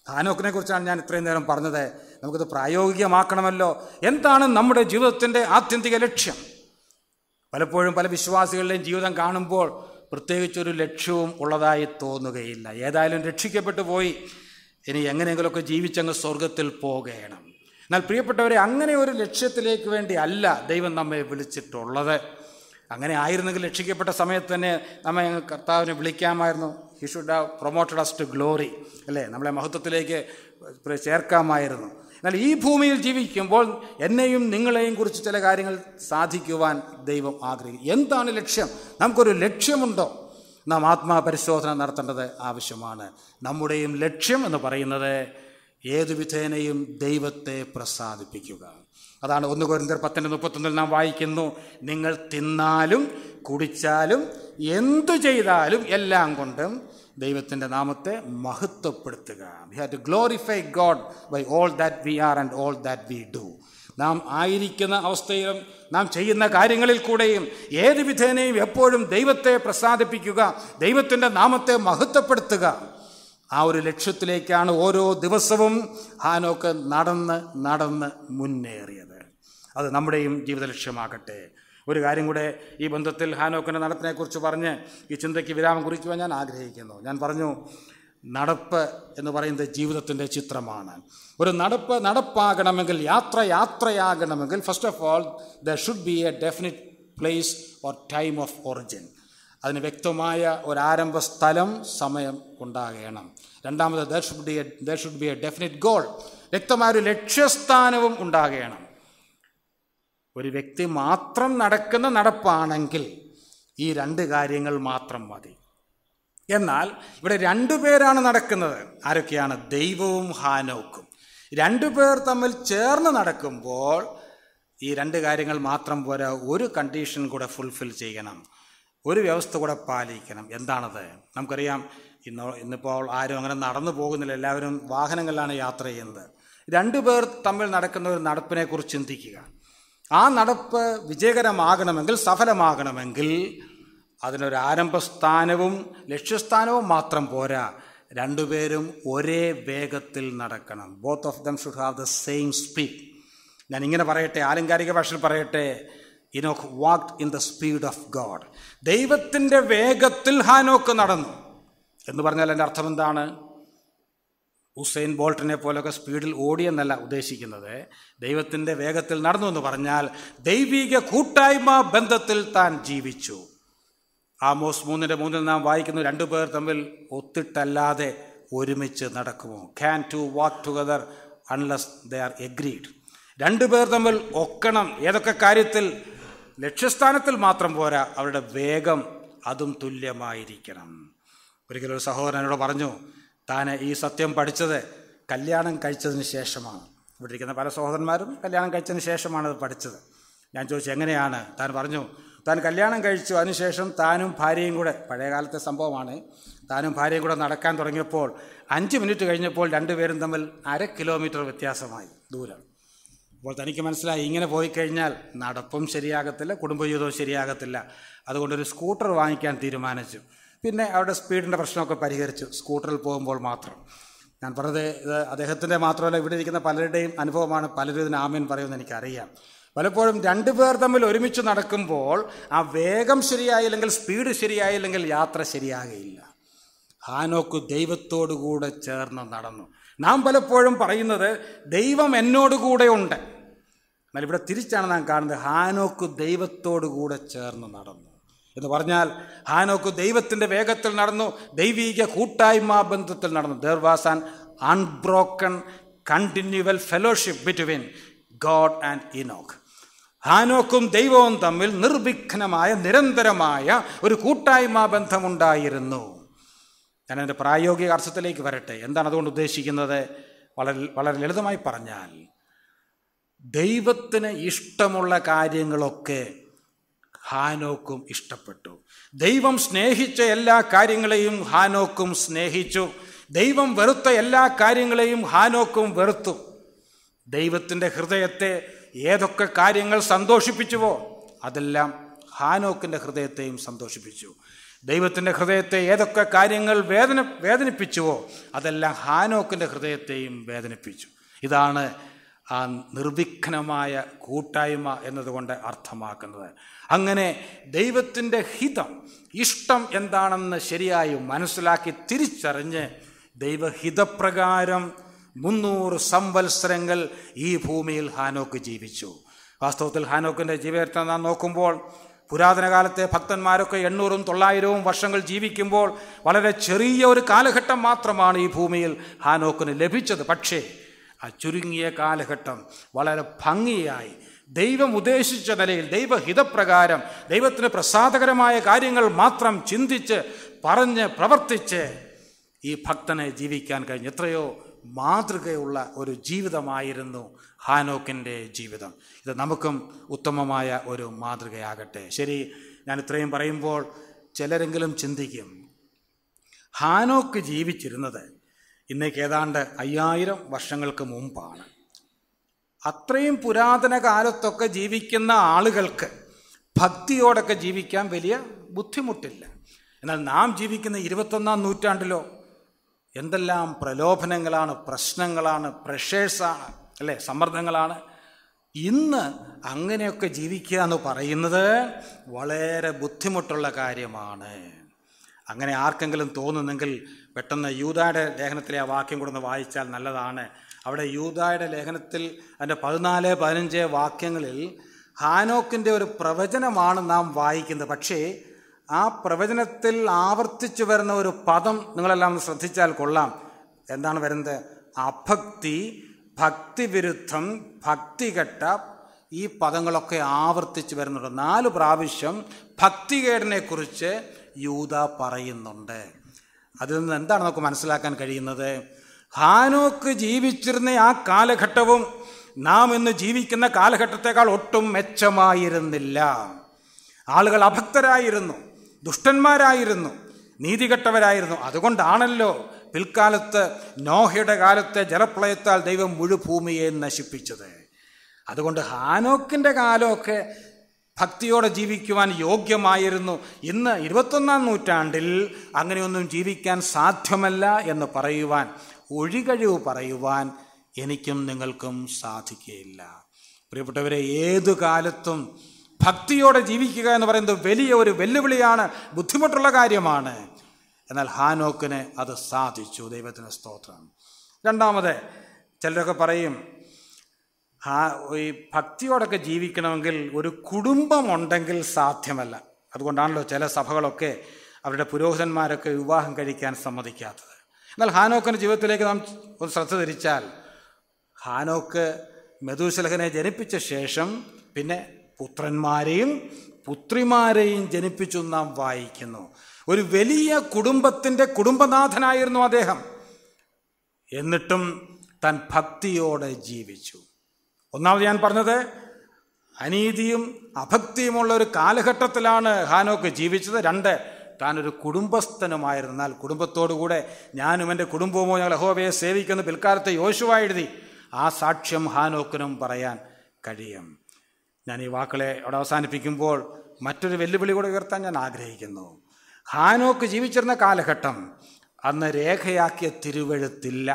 താനോക്കിനെ കുറിച്ചാണ് ഞാൻ ഇത്രയും നേരം പറഞ്ഞത് നമുക്കിത് പ്രായോഗികമാക്കണമല്ലോ എന്താണ് നമ്മുടെ ജീവിതത്തിൻ്റെ ആത്യന്തിക ലക്ഷ്യം പലപ്പോഴും പല വിശ്വാസികളുടെയും ജീവിതം കാണുമ്പോൾ പ്രത്യേകിച്ചൊരു ലക്ഷ്യവും ഉള്ളതായി തോന്നുകയില്ല ഏതായാലും രക്ഷിക്കപ്പെട്ടു പോയി ഇനി എങ്ങനെയെങ്കിലുമൊക്കെ ജീവിച്ചങ്ങ് സ്വർഗത്തിൽ പോകണം എന്നാൽ പ്രിയപ്പെട്ടവരെ അങ്ങനെ ഒരു ലക്ഷ്യത്തിലേക്ക് വേണ്ടി അല്ല ദൈവം നമ്മെ വിളിച്ചിട്ടുള്ളത് അങ്ങനെ ആയിരുന്നെങ്കിൽ രക്ഷിക്കപ്പെട്ട സമയത്ത് തന്നെ നമ്മെ കർത്താവിനെ വിളിക്കാമായിരുന്നു he should have promoted us to glory അല്ലേ നമ്മളെ മഹത്വത്തിലേക്ക് ചേർക്കാമായിരുന്നു എന്നാൽ ഈ ഭൂമിയിൽ ജീവിക്കുമ്പോൾ എന്നെയും നിങ്ങളെയും കുറിച്ച് ചില കാര്യങ്ങൾ സാധിക്കുവാൻ ദൈവം ആഗ്രഹിക്കും എന്താണ് ലക്ഷ്യം നമുക്കൊരു ലക്ഷ്യമുണ്ടോ നാം ആത്മാപരിശോധന നടത്തേണ്ടത് ആവശ്യമാണ് നമ്മുടെയും ലക്ഷ്യം എന്ന് പറയുന്നത് ഏതു വിധേനയും ദൈവത്തെ പ്രസാദിപ്പിക്കുക അതാണ് ഒന്ന് കുരിന്തർ പത്തിൻ്റെ മുപ്പത്തൊന്നിൽ നാം വായിക്കുന്നു നിങ്ങൾ തിന്നാലും കുടിച്ചാലും എന്തു ചെയ്താലും എല്ലാം കൊണ്ടും ദൈവത്തിൻ്റെ നാമത്തെ മഹത്വപ്പെടുത്തുക we have to glorify God by all that we are and all that we do നാം ആയിരിക്കുന്ന അവസ്ഥയിലും നാം ചെയ്യുന്ന കാര്യങ്ങളിൽ കൂടെയും ഏത് വിധേനയും എപ്പോഴും ദൈവത്തെ പ്രസാദിപ്പിക്കുക ദൈവത്തിൻ്റെ നാമത്തെ മഹത്വപ്പെടുത്തുക ആ ഒരു ലക്ഷ്യത്തിലേക്കാണ് ഓരോ ദിവസവും ഹാനോക്ക് നടന്ന് നടന്ന് മുന്നേറിയത് അത് നമ്മുടെയും ജീവിത ലക്ഷ്യമാകട്ടെ ഒരു കാര്യം കൂടെ ഈ ബന്ധത്തിൽ ഹാനോക്കിൻ്റെ നടത്തിനെക്കുറിച്ച് പറഞ്ഞ് ഈ ചിന്തയ്ക്ക് വിരാമം കുറിക്കുവാൻ ഞാൻ ആഗ്രഹിക്കുന്നു ഞാൻ പറഞ്ഞു നടപ്പ് എന്ന് പറയുന്നത് ജീവിതത്തിൻ്റെ ചിത്രമാണ് ഒരു നടപ്പ് നടപ്പാകണമെങ്കിൽ യാത്ര യാത്രയാകണമെങ്കിൽ first of all there should be a definite place or time of origin അതിന് വ്യക്തമായ ഒരു ആരംഭ സ്ഥലം സമയം ഉണ്ടാകണം രണ്ടാമത് there should be a there should be a definite goal വ്യക്തമായൊരു ലക്ഷ്യസ്ഥാനവും ഉണ്ടാകണം ഒരു വ്യക്തി മാത്രം നടക്കുന്ന നടപ്പാണെങ്കിൽ ഈ രണ്ട് കാര്യങ്ങൾ മാത്രം മതി എന്നാൽ ഇവിടെ രണ്ടു പേരാണ് നടക്കുന്നത് ആരൊക്കെയാണ് ദൈവവും ഹാനോക്കും രണ്ടു പേർ തമ്മിൽ ചേർന്ന് നടക്കുമ്പോൾ ഈ രണ്ട് കാര്യങ്ങൾ മാത്രം പോരാ ഒരു കണ്ടീഷൻ കൂടെ ഫുൾഫിൽ ചെയ്യണം ഒരു വ്യവസ്ഥ കൂടെ പാലിക്കണം എന്താണത് നമുക്കറിയാം ഇന്ന് ഇന്നിപ്പോൾ ആരും അങ്ങനെ നടന്നു പോകുന്നില്ല എല്ലാവരും വാഹനങ്ങളിലാണ് യാത്ര ചെയ്യുന്നത് രണ്ടു പേർ തമ്മിൽ നടക്കുന്ന ഒരു നടപ്പിനെക്കുറിച്ച് ചിന്തിക്കുക ആ നടപ്പ് വിജയകരമാകണമെങ്കിൽ സഫലമാകണമെങ്കിൽ അതിനൊരു ആരംഭസ്ഥാനവും ലക്ഷ്യസ്ഥാനവും മാത്രം പോരാ രണ്ടുപേരും ഒരേ വേഗത്തിൽ നടക്കണം both of them should have the same speed ഞാൻ ഇങ്ങനെ പറയട്ടെ ആലങ്കാരിക ഭാഷയിൽ പറയട്ടെ Enoch walk in the speed of God ദൈവത്തിൻ്റെ വേഗത്തിൽ ഹാനോക്ക് നടന്നു എന്ന് പറഞ്ഞാൽ എൻ്റെ അർത്ഥം എന്താണ് ഹുസൈൻ ബോൾട്ടിനെ പോലൊക്കെ സ്പീഡിൽ ഓടിയെന്നല്ല ഉദ്ദേശിക്കുന്നത് ദൈവത്തിൻ്റെ വേഗത്തിൽ നടന്നു എന്ന് പറഞ്ഞാൽ ദൈവിക കൂട്ടായ്മ ബന്ധത്തിൽ താൻ ജീവിച്ചു ആമോസ് മൂന്നിൻ്റെ മൂന്നിൽ നാം വായിക്കുന്നു രണ്ടു പേർ തമ്മിൽ ഒത്തിട്ടല്ലാതെ ഒരുമിച്ച് നടക്കുമോ can two walk together unless they are agreed രണ്ടു പേർ തമ്മിൽ ഒക്കണം ഏതൊക്കെ കാര്യത്തിൽ ലക്ഷ്യസ്ഥാനത്തിൽ മാത്രം പോരാ അവരുടെ വേഗം അതും തുല്യമായിരിക്കണം ഒരിക്കലും ഒരു സഹോദരനോട് പറഞ്ഞു താൻ ഈ സത്യം പഠിച്ചത് കല്യാണം കഴിച്ചതിന് ശേഷമാണ് ഇവിടെ ഇരിക്കുന്ന പല സഹോദരന്മാരും കല്യാണം കഴിച്ചതിന് ശേഷമാണ് അത് പഠിച്ചത് ഞാൻ ചോദിച്ചു എങ്ങനെയാണ് താൻ പറഞ്ഞു താൻ കല്യാണം കഴിച്ചു അതിനുശേഷം താനും ഭാര്യയും കൂടെ പഴയകാലത്തെ സംഭവമാണ് താനും ഭാര്യയും കൂടെ നടക്കാൻ തുടങ്ങിയപ്പോൾ അഞ്ച് മിനിറ്റ് കഴിഞ്ഞപ്പോൾ രണ്ടുപേരും തമ്മിൽ അര കിലോമീറ്റർ വ്യത്യാസമായി ദൂരം അപ്പോൾ തനിക്ക് മനസ്സിലായി ഇങ്ങനെ പോയി കഴിഞ്ഞാൽ നടപ്പും ശരിയാകത്തില്ല കുടുംബജീവിതവും ശരിയാകത്തില്ല അതുകൊണ്ടൊരു സ്കൂട്ടർ വാങ്ങിക്കാൻ തീരുമാനിച്ചു പിന്നെ അവിടെ സ്പീഡിൻ്റെ പ്രശ്നമൊക്കെ പരിഹരിച്ചു സ്കൂട്ടറിൽ പോകുമ്പോൾ മാത്രം ഞാൻ പറഞ്ഞത് ഇത് അദ്ദേഹത്തിൻ്റെ മാത്രമല്ല ഇവിടെ ഇരിക്കുന്ന പലരുടെയും അനുഭവമാണ് പലരും ഇതിന് ആമീൻ പറയുമെന്ന് എനിക്കറിയാം പലപ്പോഴും രണ്ടു പേർ തമ്മിൽ ഒരുമിച്ച് നടക്കുമ്പോൾ ആ വേഗം ശരിയായില്ലെങ്കിൽ സ്പീഡ് ശരിയായില്ലെങ്കിൽ യാത്ര ശരിയാകയില്ല ഹാനോക്ക് ദൈവത്തോടുകൂടെ ചേർന്ന് നടന്നു നാം പലപ്പോഴും പറയുന്നത് ദൈവം എന്നോടുകൂടെ ഉണ്ട് എന്നാൽ ഇവിടെ തിരിച്ചാണ് നാം കാണുന്നത് ഹാനോക്ക് ദൈവത്തോടുകൂടെ ചേർന്ന് നടന്നു എന്ന് പറഞ്ഞാൽ ഹാനോക്ക് ദൈവത്തിൻ്റെ വേഗത്തിൽ നടന്നു ദൈവീക കൂട്ടായ്മ ബന്ധത്തിൽ നടന്നു there was an unbroken continual fellowship between God and Enoch ഹാനോക്കും ദൈവവും തമ്മിൽ നിർവിഘ്നമായ നിരന്തരമായ ഒരു കൂട്ടായ്മ ബന്ധമുണ്ടായിരുന്നു ഞാൻ എൻ്റെ പ്രായോഗിക അർത്ഥത്തിലേക്ക് വരട്ടെ എന്താണ് അതുകൊണ്ട് ഉദ്ദേശിക്കുന്നത് വളരെ വളരെ ലളിതമായി പറഞ്ഞാൽ ദൈവത്തിന് ഇഷ്ടമുള്ള കാര്യങ്ങളൊക്കെ ഹാനോക്കും ഇഷ്ടപ്പെട്ടു ദൈവം സ്നേഹിച്ച എല്ലാ കാര്യങ്ങളെയും ഹാനോക്കും സ്നേഹിച്ചു ദൈവം വെറുത്ത എല്ലാ കാര്യങ്ങളെയും ഹാനോക്കും വെറുത്തു ദൈവത്തിൻ്റെ ഹൃദയത്തെ ഏതൊക്കെ കാര്യങ്ങൾ സന്തോഷിപ്പിച്ചുവോ അതെല്ലാം ഹാനോക്കിൻ്റെ ഹൃദയത്തെയും സന്തോഷിപ്പിച്ചു ദൈവത്തിൻ്റെ ഹൃദയത്തെ ഏതൊക്കെ കാര്യങ്ങൾ വേദന വേദനിപ്പിച്ചുവോ അതെല്ലാം ഹാനോക്കിൻ്റെ ഹൃദയത്തെയും വേദനിപ്പിച്ചു ഇതാണ് ആ നിർവിഘ്നമായ കൂട്ടായ്മ എന്നതുകൊണ്ട് അർത്ഥമാക്കുന്നത് അങ്ങനെ ദൈവത്തിൻ്റെ ഹിതം ഇഷ്ടം എന്താണെന്ന് ശരിയായി മനസ്സിലാക്കി തിരിച്ചറിഞ്ഞ് ദൈവഹിതപ്രകാരം മുന്നൂറ് സംവത്സരങ്ങൾ ഈ ഭൂമിയിൽ ഹാനോക്ക് ജീവിച്ചു വാസ്തവത്തിൽ ഹാനോക്കിൻ്റെ ജീവിതത്തെ നാം നോക്കുമ്പോൾ പുരാതന കാലത്തെ ഭക്തന്മാരൊക്കെ എണ്ണൂറും തൊള്ളായിരവും വർഷങ്ങൾ ജീവിക്കുമ്പോൾ വളരെ ചെറിയ ഒരു കാലഘട്ടം മാത്രമാണ് ഈ ഭൂമിയിൽ ഹാനോക്കിന് ലഭിച്ചത് പക്ഷേ ആ ചുരുങ്ങിയ കാലഘട്ടം വളരെ ഭംഗിയായി ദൈവം ഉദ്ദേശിച്ച നിലയിൽ ദൈവഹിതപ്രകാരം ദൈവത്തിന് പ്രസാദകരമായ കാര്യങ്ങൾ മാത്രം ചിന്തിച്ച് പറഞ്ഞ് പ്രവർത്തിച്ച് ഈ ഭക്തനെ ജീവിക്കാൻ കഴിഞ്ഞു എത്രയോ മാതൃകയുള്ള ഒരു ജീവിതമായിരുന്നു ഹാനോക്കിൻ്റെ ജീവിതം ഇത് നമുക്കും ഉത്തമമായ ഒരു മാതൃകയാകട്ടെ ശരി ഞാൻ ഇത്രയും പറയുമ്പോൾ ചിലരെങ്കിലും ചിന്തിക്കും ഹാനോക്ക് ജീവിച്ചിരുന്നത് ഇന്നേക്ക് ഏതാണ്ട് അയ്യായിരം വർഷങ്ങൾക്ക് മുമ്പാണ് അത്രയും പുരാതന കാലത്തൊക്കെ ജീവിക്കുന്ന ആളുകൾക്ക് ഭക്തിയോടൊക്കെ ജീവിക്കാൻ വലിയ ബുദ്ധിമുട്ടില്ല എന്നാൽ നാം ജീവിക്കുന്ന ഇരുപത്തൊന്നാം നൂറ്റാണ്ടിലോ എന്തെല്ലാം പ്രലോഭനങ്ങളാണ് പ്രശ്നങ്ങളാണ് പ്രഷേഴ്സാണ് അല്ലേ സമ്മർദ്ദങ്ങളാണ് ഇന്ന് അങ്ങനെയൊക്കെ ജീവിക്കുക എന്ന് പറയുന്നത് വളരെ ബുദ്ധിമുട്ടുള്ള കാര്യമാണ് അങ്ങനെ ആർക്കെങ്കിലും തോന്നുന്നെങ്കിൽ പെട്ടെന്ന് യൂതായുടെ ലേഖനത്തിലെ ആ വാക്യം കൂടെ ഒന്ന് വായിച്ചാൽ നല്ലതാണ് അവിടെ യൂതായുടെ ലേഖനത്തിൽ അതിൻ്റെ പതിനാല് പതിനഞ്ച് വാക്യങ്ങളിൽ ഹാനോക്കിൻ്റെ ഒരു പ്രവചനമാണ് നാം വായിക്കുന്നത് പക്ഷേ ആ പ്രവചനത്തിൽ ആവർത്തിച്ചു വരുന്ന ഒരു പദം നിങ്ങളെല്ലാം ശ്രദ്ധിച്ചാൽ കൊള്ളാം എന്താണ് വരുന്നത് അഭക്തി ഭക്തിവിരുദ്ധം ഭക്തികെട്ട ഈ പദങ്ങളൊക്കെ ആവർത്തിച്ചു വരുന്നുണ്ട് നാല് പ്രാവശ്യം ഭക്തികേടിനെക്കുറിച്ച് യൂത പറയുന്നുണ്ട് അതിൽ നിന്ന് എന്താണ് നമുക്ക് മനസ്സിലാക്കാൻ കഴിയുന്നത് ഹാനോക്ക് ജീവിച്ചിരുന്ന ആ കാലഘട്ടവും നാം ഇന്ന് ജീവിക്കുന്ന കാലഘട്ടത്തേക്കാൾ ഒട്ടും മെച്ചമായിരുന്നില്ല ആളുകൾ അഭക്തരായിരുന്നു ദുഷ്ടന്മാരായിരുന്നു നീതികെട്ടവരായിരുന്നു അതുകൊണ്ടാണല്ലോ പിൽക്കാലത്ത് നോഹയുടെ കാലത്തെ ജലപ്രളയത്താൽ ദൈവം മുഴുഭൂമിയെ നശിപ്പിച്ചത് അതുകൊണ്ട് ഹാനോക്കിൻ്റെ കാലമൊക്കെ ഭക്തിയോടെ ജീവിക്കുവാൻ യോഗ്യമായിരുന്നു ഇന്ന് ഇരുപത്തൊന്നാം നൂറ്റാണ്ടിൽ അങ്ങനെയൊന്നും ജീവിക്കാൻ സാധ്യമല്ല എന്ന് പറയുവാൻ ഒഴികഴിവ് പറയുവാൻ എനിക്കും നിങ്ങൾക്കും സാധിക്കുകയില്ല പ്രിയപ്പെട്ടവരെ ഏതു കാലത്തും ഭക്തിയോടെ ജീവിക്കുക എന്ന് പറയുന്നത് വലിയ ഒരു വെല്ലുവിളിയാണ് ബുദ്ധിമുട്ടുള്ള കാര്യമാണ് എന്നാൽ ഹാനോക്കിന് അത് സാധിച്ചു ദൈവത്തിന് സ്തോത്രം രണ്ടാമത് ചിലരൊക്കെ പറയും ഈ ഭക്തിയോടൊക്കെ ജീവിക്കണമെങ്കിൽ ഒരു കുടുംബമുണ്ടെങ്കിൽ സാധ്യമല്ല അതുകൊണ്ടാണല്ലോ ചില സഭകളൊക്കെ അവരുടെ പുരോഹിതന്മാരൊക്കെ വിവാഹം കഴിക്കാൻ സമ്മതിക്കാത്തത് എന്നാൽ ഹാനോക്കിൻ്റെ ജീവിതത്തിലേക്ക് നാം ഒന്ന് ശ്രദ്ധ തിരിച്ചാൽ ഹാനോക്ക് മെതുശലഹനെ ജനിപ്പിച്ച ശേഷം പിന്നെ പുത്രന്മാരെയും പുത്രിമാരെയും ജനിപ്പിച്ചു നാം വായിക്കുന്നു ഒരു വലിയ കുടുംബത്തിൻ്റെ കുടുംബനാഥനായിരുന്നു അദ്ദേഹം എന്നിട്ടും താൻ ഭക്തിയോടെ ജീവിച്ചു ഒന്നാമത് ഞാൻ പറഞ്ഞത് അനീതിയും അഭക്തിയുമുള്ള ഒരു കാലഘട്ടത്തിലാണ് ഹാനോക്ക് ജീവിച്ചത് രണ്ട് താനൊരു കുടുംബസ്ഥനുമായിരുന്നാൽ കുടുംബത്തോടുകൂടെ ഞാനും എൻ്റെ കുടുംബവുമോ ഞങ്ങൾ ഹോബയെ സേവിക്കുന്ന പിൽക്കാലത്തെ യോശുവ എഴുതി ആ സാക്ഷ്യം ഹാനോക്കിനും പറയാൻ കഴിയും ഞാൻ ഈ വാക്കുകളെ അവിടെ അവസാനിപ്പിക്കുമ്പോൾ മറ്റൊരു വെല്ലുവിളി കൂടെ ഉയർത്താൻ ഞാൻ ആഗ്രഹിക്കുന്നു ഹാനോക്ക് ജീവിച്ചിരുന്ന കാലഘട്ടം അന്ന് രേഖയാക്കിയ തിരുവഴുത്തില്ല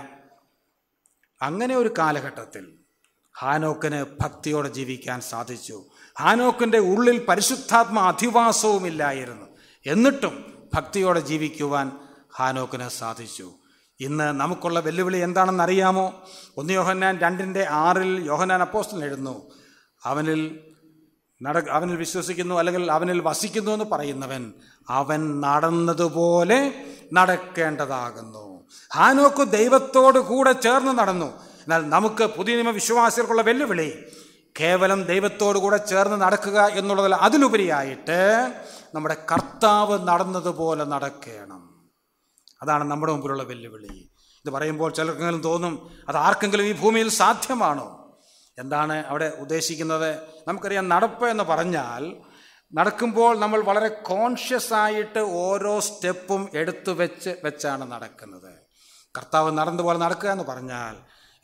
അങ്ങനെ ഒരു കാലഘട്ടത്തിൽ ഹാനോക്കിന് ഭക്തിയോടെ ജീവിക്കാൻ സാധിച്ചു ഹാനോക്കിൻ്റെ ഉള്ളിൽ പരിശുദ്ധാത്മ ഇല്ലായിരുന്നു എന്നിട്ടും ഭക്തിയോടെ ജീവിക്കുവാൻ ഹാനോക്കിന് സാധിച്ചു ഇന്ന് നമുക്കുള്ള വെല്ലുവിളി എന്താണെന്ന് അറിയാമോ ഒന്ന് യോഹന്നാൻ രണ്ടിൻ്റെ ആറിൽ യോഹന്നാൻ അപ്പോസ്റ്റൽ എഴുതുന്നു അവനിൽ നട അവനിൽ വിശ്വസിക്കുന്നു അല്ലെങ്കിൽ അവനിൽ വസിക്കുന്നു എന്ന് പറയുന്നവൻ അവൻ നടന്നതുപോലെ നടക്കേണ്ടതാകുന്നു ഹാനോക്ക് ദൈവത്തോട് കൂടെ ചേർന്ന് നടന്നു എന്നാൽ നമുക്ക് പുതിയ നിയമ വിശ്വാസികൾക്കുള്ള വെല്ലുവിളി കേവലം കൂടെ ചേർന്ന് നടക്കുക എന്നുള്ളതല്ല അതിലുപരിയായിട്ട് നമ്മുടെ കർത്താവ് നടന്നതുപോലെ നടക്കണം അതാണ് നമ്മുടെ മുമ്പിലുള്ള വെല്ലുവിളി ഇത് പറയുമ്പോൾ ചിലർക്കെങ്കിലും തോന്നും അത് ആർക്കെങ്കിലും ഈ ഭൂമിയിൽ സാധ്യമാണോ എന്താണ് അവിടെ ഉദ്ദേശിക്കുന്നത് നമുക്കറിയാം നടപ്പ് എന്ന് പറഞ്ഞാൽ നടക്കുമ്പോൾ നമ്മൾ വളരെ കോൺഷ്യസ് ആയിട്ട് ഓരോ സ്റ്റെപ്പും എടുത്തു വെച്ച് വെച്ചാണ് നടക്കുന്നത് കർത്താവ് നടന്നതുപോലെ നടക്കുക എന്ന് പറഞ്ഞാൽ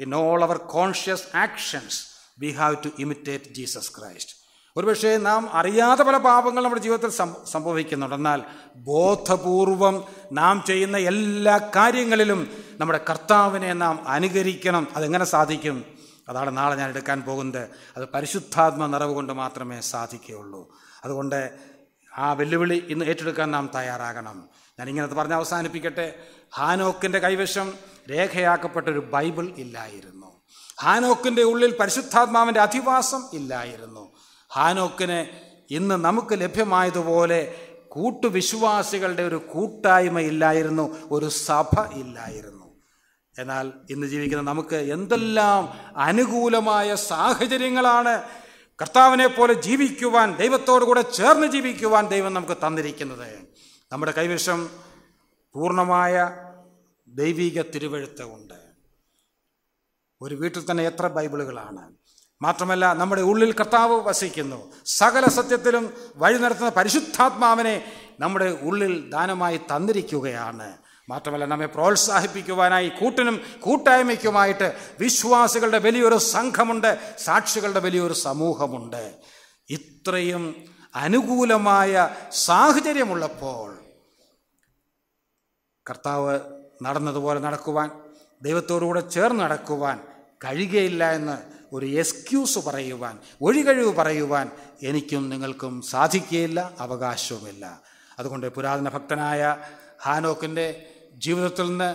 in all our conscious actions we have to imitate Jesus Christ ഒരുപക്ഷെ നാം അറിയാത്ത പല പാപങ്ങൾ നമ്മുടെ ജീവിതത്തിൽ സംഭവിക്കുന്നുണ്ട് എന്നാൽ ബോധപൂർവം നാം ചെയ്യുന്ന എല്ലാ കാര്യങ്ങളിലും നമ്മുടെ കർത്താവിനെ നാം അനുകരിക്കണം അതെങ്ങനെ സാധിക്കും അതാണ് നാളെ ഞാൻ എടുക്കാൻ പോകുന്നത് അത് പരിശുദ്ധാത്മ നിറവ് കൊണ്ട് മാത്രമേ സാധിക്കുകയുള്ളൂ അതുകൊണ്ട് ആ വെല്ലുവിളി ഇന്ന് ഏറ്റെടുക്കാൻ നാം തയ്യാറാകണം ഞാനിങ്ങനെ പറഞ്ഞ് അവസാനിപ്പിക്കട്ടെ ഹാനോക്കിൻ്റെ കൈവശം രേഖയാക്കപ്പെട്ട ഒരു ബൈബിൾ ഇല്ലായിരുന്നു ഹാനോക്കിൻ്റെ ഉള്ളിൽ പരിശുദ്ധാത്മാവിൻ്റെ അധിവാസം ഇല്ലായിരുന്നു ഹാനോക്കിന് ഇന്ന് നമുക്ക് ലഭ്യമായതുപോലെ കൂട്ടുവിശ്വാസികളുടെ ഒരു കൂട്ടായ്മ ഇല്ലായിരുന്നു ഒരു സഭ ഇല്ലായിരുന്നു എന്നാൽ ഇന്ന് ജീവിക്കുന്ന നമുക്ക് എന്തെല്ലാം അനുകൂലമായ സാഹചര്യങ്ങളാണ് കർത്താവിനെ പോലെ ജീവിക്കുവാൻ ദൈവത്തോടു കൂടെ ചേർന്ന് ജീവിക്കുവാൻ ദൈവം നമുക്ക് തന്നിരിക്കുന്നത് നമ്മുടെ കൈവശം പൂർണ്ണമായ ദൈവിക തിരുവഴുത്ത് ഉണ്ട് ഒരു വീട്ടിൽ തന്നെ എത്ര ബൈബിളുകളാണ് മാത്രമല്ല നമ്മുടെ ഉള്ളിൽ കർത്താവ് വസിക്കുന്നു സകല സത്യത്തിലും വഴി നടത്തുന്ന പരിശുദ്ധാത്മാവിനെ നമ്മുടെ ഉള്ളിൽ ദാനമായി തന്നിരിക്കുകയാണ് മാത്രമല്ല നമ്മെ പ്രോത്സാഹിപ്പിക്കുവാനായി കൂട്ടിനും കൂട്ടായ്മയ്ക്കുമായിട്ട് വിശ്വാസികളുടെ വലിയൊരു സംഘമുണ്ട് സാക്ഷികളുടെ വലിയൊരു സമൂഹമുണ്ട് ഇത്രയും അനുകൂലമായ സാഹചര്യമുള്ളപ്പോൾ കർത്താവ് നടന്നതുപോലെ നടക്കുവാൻ ദൈവത്തോടുകൂടെ ചേർന്ന് നടക്കുവാൻ കഴിയുകയില്ല എന്ന് ഒരു എക്സ്ക്യൂസ് പറയുവാൻ ഒഴികഴിവ് പറയുവാൻ എനിക്കും നിങ്ങൾക്കും സാധിക്കുകയില്ല അവകാശവുമില്ല അതുകൊണ്ട് പുരാതന ഭക്തനായ ഹാനോക്കിൻ്റെ ജീവിതത്തിൽ നിന്ന്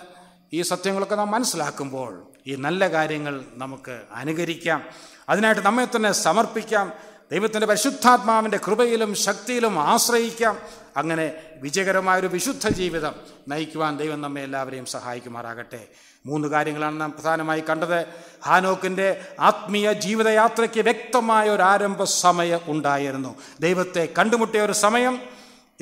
ഈ സത്യങ്ങളൊക്കെ നാം മനസ്സിലാക്കുമ്പോൾ ഈ നല്ല കാര്യങ്ങൾ നമുക്ക് അനുകരിക്കാം അതിനായിട്ട് നമ്മെ തന്നെ സമർപ്പിക്കാം ദൈവത്തിൻ്റെ പരിശുദ്ധാത്മാവിൻ്റെ കൃപയിലും ശക്തിയിലും ആശ്രയിക്കാം അങ്ങനെ വിജയകരമായൊരു വിശുദ്ധ ജീവിതം നയിക്കുവാൻ ദൈവം നമ്മെ എല്ലാവരെയും സഹായിക്കുമാറാകട്ടെ മൂന്ന് കാര്യങ്ങളാണ് നാം പ്രധാനമായി കണ്ടത് ഹാനോക്കിൻ്റെ ആത്മീയ ജീവിതയാത്രയ്ക്ക് വ്യക്തമായ ഒരു ആരംഭ സമയം ഉണ്ടായിരുന്നു ദൈവത്തെ കണ്ടുമുട്ടിയ ഒരു സമയം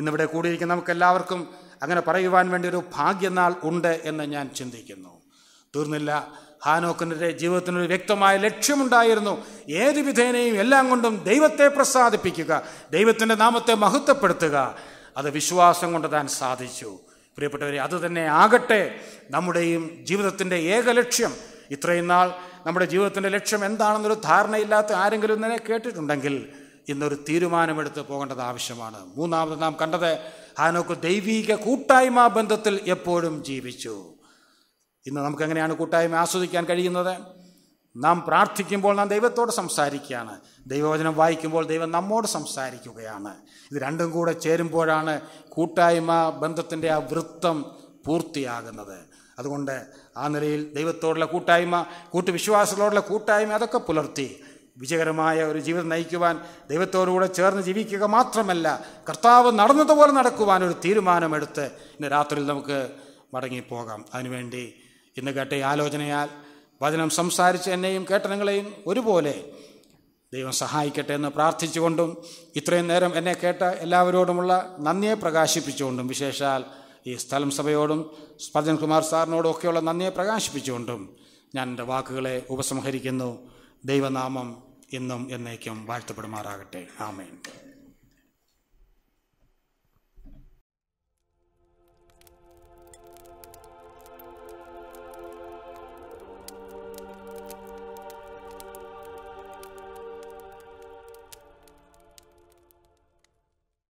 ഇന്നിവിടെ കൂടിയിരിക്കുന്ന നമുക്കെല്ലാവർക്കും അങ്ങനെ പറയുവാൻ വേണ്ടി ഒരു ഭാഗ്യനാൾ ഉണ്ട് എന്ന് ഞാൻ ചിന്തിക്കുന്നു തീർന്നില്ല ഹാനോക്കിൻ്റെ ജീവിതത്തിനൊരു വ്യക്തമായ ലക്ഷ്യമുണ്ടായിരുന്നു ഏത് വിധേനയും എല്ലാം കൊണ്ടും ദൈവത്തെ പ്രസാദിപ്പിക്കുക ദൈവത്തിൻ്റെ നാമത്തെ മഹത്വപ്പെടുത്തുക അത് വിശ്വാസം കൊണ്ട് താൻ സാധിച്ചു പ്രിയപ്പെട്ടവരെ അത് തന്നെ ആകട്ടെ നമ്മുടെയും ജീവിതത്തിൻ്റെ ഏക ലക്ഷ്യം ഇത്രയും നാൾ നമ്മുടെ ജീവിതത്തിൻ്റെ ലക്ഷ്യം എന്താണെന്നൊരു ധാരണയില്ലാത്ത ആരെങ്കിലും തന്നെ കേട്ടിട്ടുണ്ടെങ്കിൽ ഇന്നൊരു തീരുമാനമെടുത്ത് പോകേണ്ടത് ആവശ്യമാണ് മൂന്നാമത് നാം കണ്ടത് ഹാനോക്ക് ദൈവീക കൂട്ടായ്മ ബന്ധത്തിൽ എപ്പോഴും ജീവിച്ചു ഇന്ന് നമുക്കെങ്ങനെയാണ് കൂട്ടായ്മ ആസ്വദിക്കാൻ കഴിയുന്നത് നാം പ്രാർത്ഥിക്കുമ്പോൾ നാം ദൈവത്തോട് സംസാരിക്കുകയാണ് ദൈവവചനം വായിക്കുമ്പോൾ ദൈവം നമ്മോട് സംസാരിക്കുകയാണ് ഇത് രണ്ടും കൂടെ ചേരുമ്പോഴാണ് കൂട്ടായ്മ ബന്ധത്തിൻ്റെ ആ വൃത്തം പൂർത്തിയാകുന്നത് അതുകൊണ്ട് ആ നിലയിൽ ദൈവത്തോടുള്ള കൂട്ടായ്മ കൂട്ടുവിശ്വാസത്തോടുള്ള കൂട്ടായ്മ അതൊക്കെ പുലർത്തി വിജയകരമായ ഒരു ജീവിതം നയിക്കുവാൻ ദൈവത്തോടുകൂടെ ചേർന്ന് ജീവിക്കുക മാത്രമല്ല കർത്താവ് നടന്നതുപോലെ നടക്കുവാൻ ഒരു തീരുമാനമെടുത്ത് ഇന്ന് രാത്രിയിൽ നമുക്ക് മടങ്ങിപ്പോകാം അതിനുവേണ്ടി ഇന്ന് കേട്ട ഈ ആലോചനയാൽ വചനം സംസാരിച്ച് എന്നെയും കേട്ടനങ്ങളെയും ഒരുപോലെ ദൈവം സഹായിക്കട്ടെ എന്ന് പ്രാർത്ഥിച്ചുകൊണ്ടും ഇത്രയും നേരം എന്നെ കേട്ട എല്ലാവരോടുമുള്ള നന്ദിയെ പ്രകാശിപ്പിച്ചുകൊണ്ടും വിശേഷാൽ ഈ സ്ഥലം സഭയോടും സ്പർജൻ കുമാർ സാറിനോടും ഒക്കെയുള്ള നന്ദിയെ പ്രകാശിപ്പിച്ചുകൊണ്ടും ഞാൻ എൻ്റെ വാക്കുകളെ ഉപസംഹരിക്കുന്നു ദൈവനാമം ഇന്നും എന്നേക്കും വാഴ്ത്തപ്പെടുമാറാകട്ടെ ആമേൻ